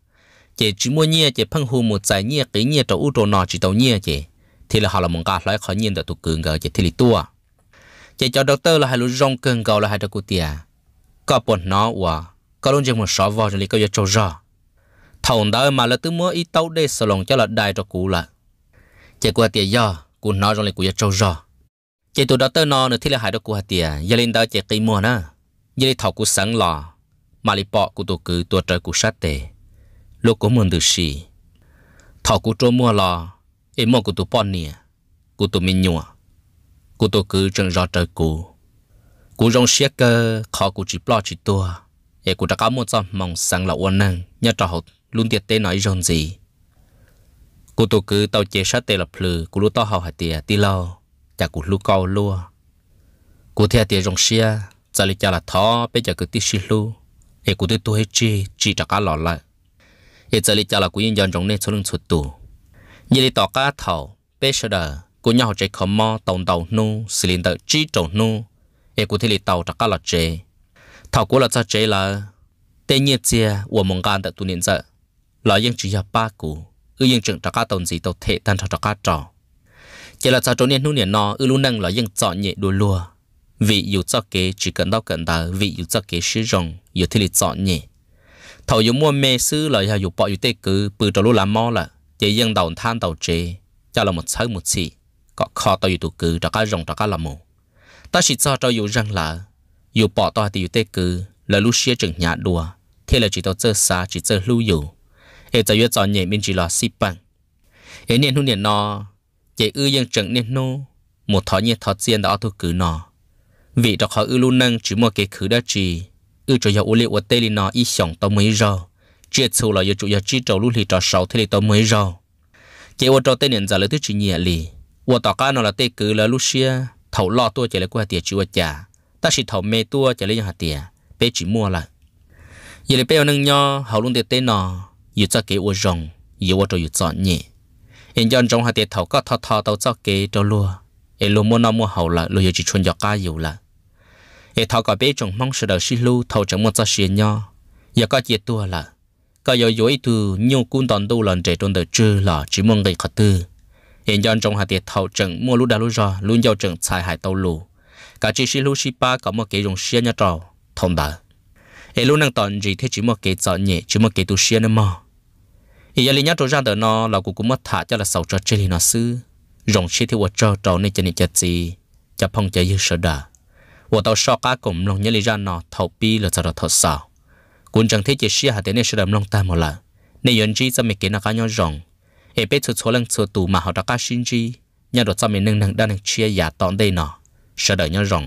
chế chỉ mua nhia chế phăng hù một giải nhia cái nhia trâu u trâu nọ chỉ tàu nhia chế thế là họ là một cả lại khỏi nhiên đỡ tụ cường gờ chế thế lì tua chỉ cho doctor là hai lũ rong cưng gạo là hai đứa cụ tia có bọn nó wa có luôn chừng một sáu vò rồi có giờ trâu rò thằng đó mà là tứ mua ít tàu để sờ lòng cho là đại cho cụ là chỉ qua tia do cụ nói nó rồi cụ giờ trâu rò chỉ tụi doctor nó nữa thì là hai đứa cụ hai tia giờ lên đó chỉ cây mưa nữa giờ đi thầu cụ sáng lò mà li bỏ cụ tổ cứ tổ trời cụ sát tề lúc có muốn được gì thầu cụ trâu mưa lò em mua cụ tổ bỏ nè cụ tổ mình nhua cô tôi cứ trừng rõ trời cô cô rong xe cơ khó cô chỉ lo chỉ tua để cô đã có một trăm mong sáng là uốn năng nhớ trò học luôn tiệt tê nói rong gì cô tôi cứ tàu chế sát tê là plư cô lúc to học hải tiệt tì lo chả cô lúc câu lúa cô theo tiệt rong xe giờ lại chả là thó bây giờ cứ tí xí lu để cụ tôi tôi chi chi trả cá lọ lại để giờ lại chả là cô yên dọn rong nên số lượng xuất tù như đi tỏ cá thầu bây giờ cô nhau chạy khó mò tàu tàu nu xử lý chi tàu nu e cô thấy lì tàu chắc là chơi. thảo cô là cho chơi là tên nhiệt chia của mong gan tại tu niệm giờ là những chỉ hợp ba cụ ư những trường chắc tàu gì tàu thể tan thảo chắc trò chỉ là cho trốn niệm nu niệm nó ư luôn năng là những chọn nhẹ đua lùa vị dù cho kế chỉ cần đau cần đau vị dù cho kế sử dụng dù thì lì chọn nhẹ thầu yêu mua mê sư là dù bỏ dù tê cứ bự cho lũ làm mò là chỉ dân đầu than đầu chế cho là một sớm một xì có khó tao yêu tụ cử cho cái rồng cho cái là mù ta chỉ cho tao yêu rằng là yêu bỏ tao thì yêu tê cử là lúc xia chừng nhà đùa thế là chỉ tao chơi xa chỉ chơi lưu yêu hệ tao yêu cho nhẹ mình chỉ là xí bằng hệ niên hôn niên nó chỉ ư dân chừng niên nô một thói nhiệt thọ tiền đã tụ cứ nó vì đó khó ư luôn nâng chỉ một cái khứ đó chỉ ư cho yêu ô liu ô tê li nó ít sống tao mới rồi chia sâu là yêu chủ yêu chi trâu lúc thì trò sầu thế thì tao mới rồi chỉ ô trâu tê niên giờ lấy thứ chỉ nhẹ lì nó là là chỉ tiệt ta 我大家拿了对个了路些，头老多这里过下点就家，但是头没多这里下点，别寂寞了。也里边有人呀，好弄的对呢，有在给我用，有我都有在你。人家种下点头个他他都在给着咯，哎，路莫那么好了，路有只春要加油了。ai thảo tiệt, bé chỉ mua là. là là. nương luôn cho cho cho cho cho kế kế cá nó bé trong mong sự được sư lưu thầu chẳng muốn cho xuyên nhau giờ có chia tua là có yếu yếu từ nhiều cung toàn đô lần trẻ trong đời chưa là chỉ mong người khát tư hiện giờ trong hạt tiền thầu trừng mua lúa đã lúa rò luôn giàu trừng xài hải tàu lù cả chỉ sĩ lúa sĩ ba có một cái dùng xe nhà trò thông đỡ hệ lúa năng toàn gì thế chỉ một cái chọn nhẹ chỉ một cái tu xe nữa mà hiện giờ linh nhát trâu ra tờ nó là cũng cũng mất thả cho là sầu cho chơi nó sư dùng xe thì vợ trâu trâu nên cho nên cho gì cho phong cho như sợ đà vợ tàu so cá cùng lòng nhớ lý ra nó thầu pi là cho thầu sao cũng chẳng thấy chỉ xe hạt tiền nên sẽ đầm lòng ta một lần nên yên chi sẽ mấy cái nó cá nhau rồng เอเป้ชัวชัวลังชัวตูมาหอดก้าชินจีเนี่ยรถจอมเองนึ่งหนึ่งด้านหนึ่งเชียร์อย่าตอนได้เนาะเสด็จเนี่ยรอง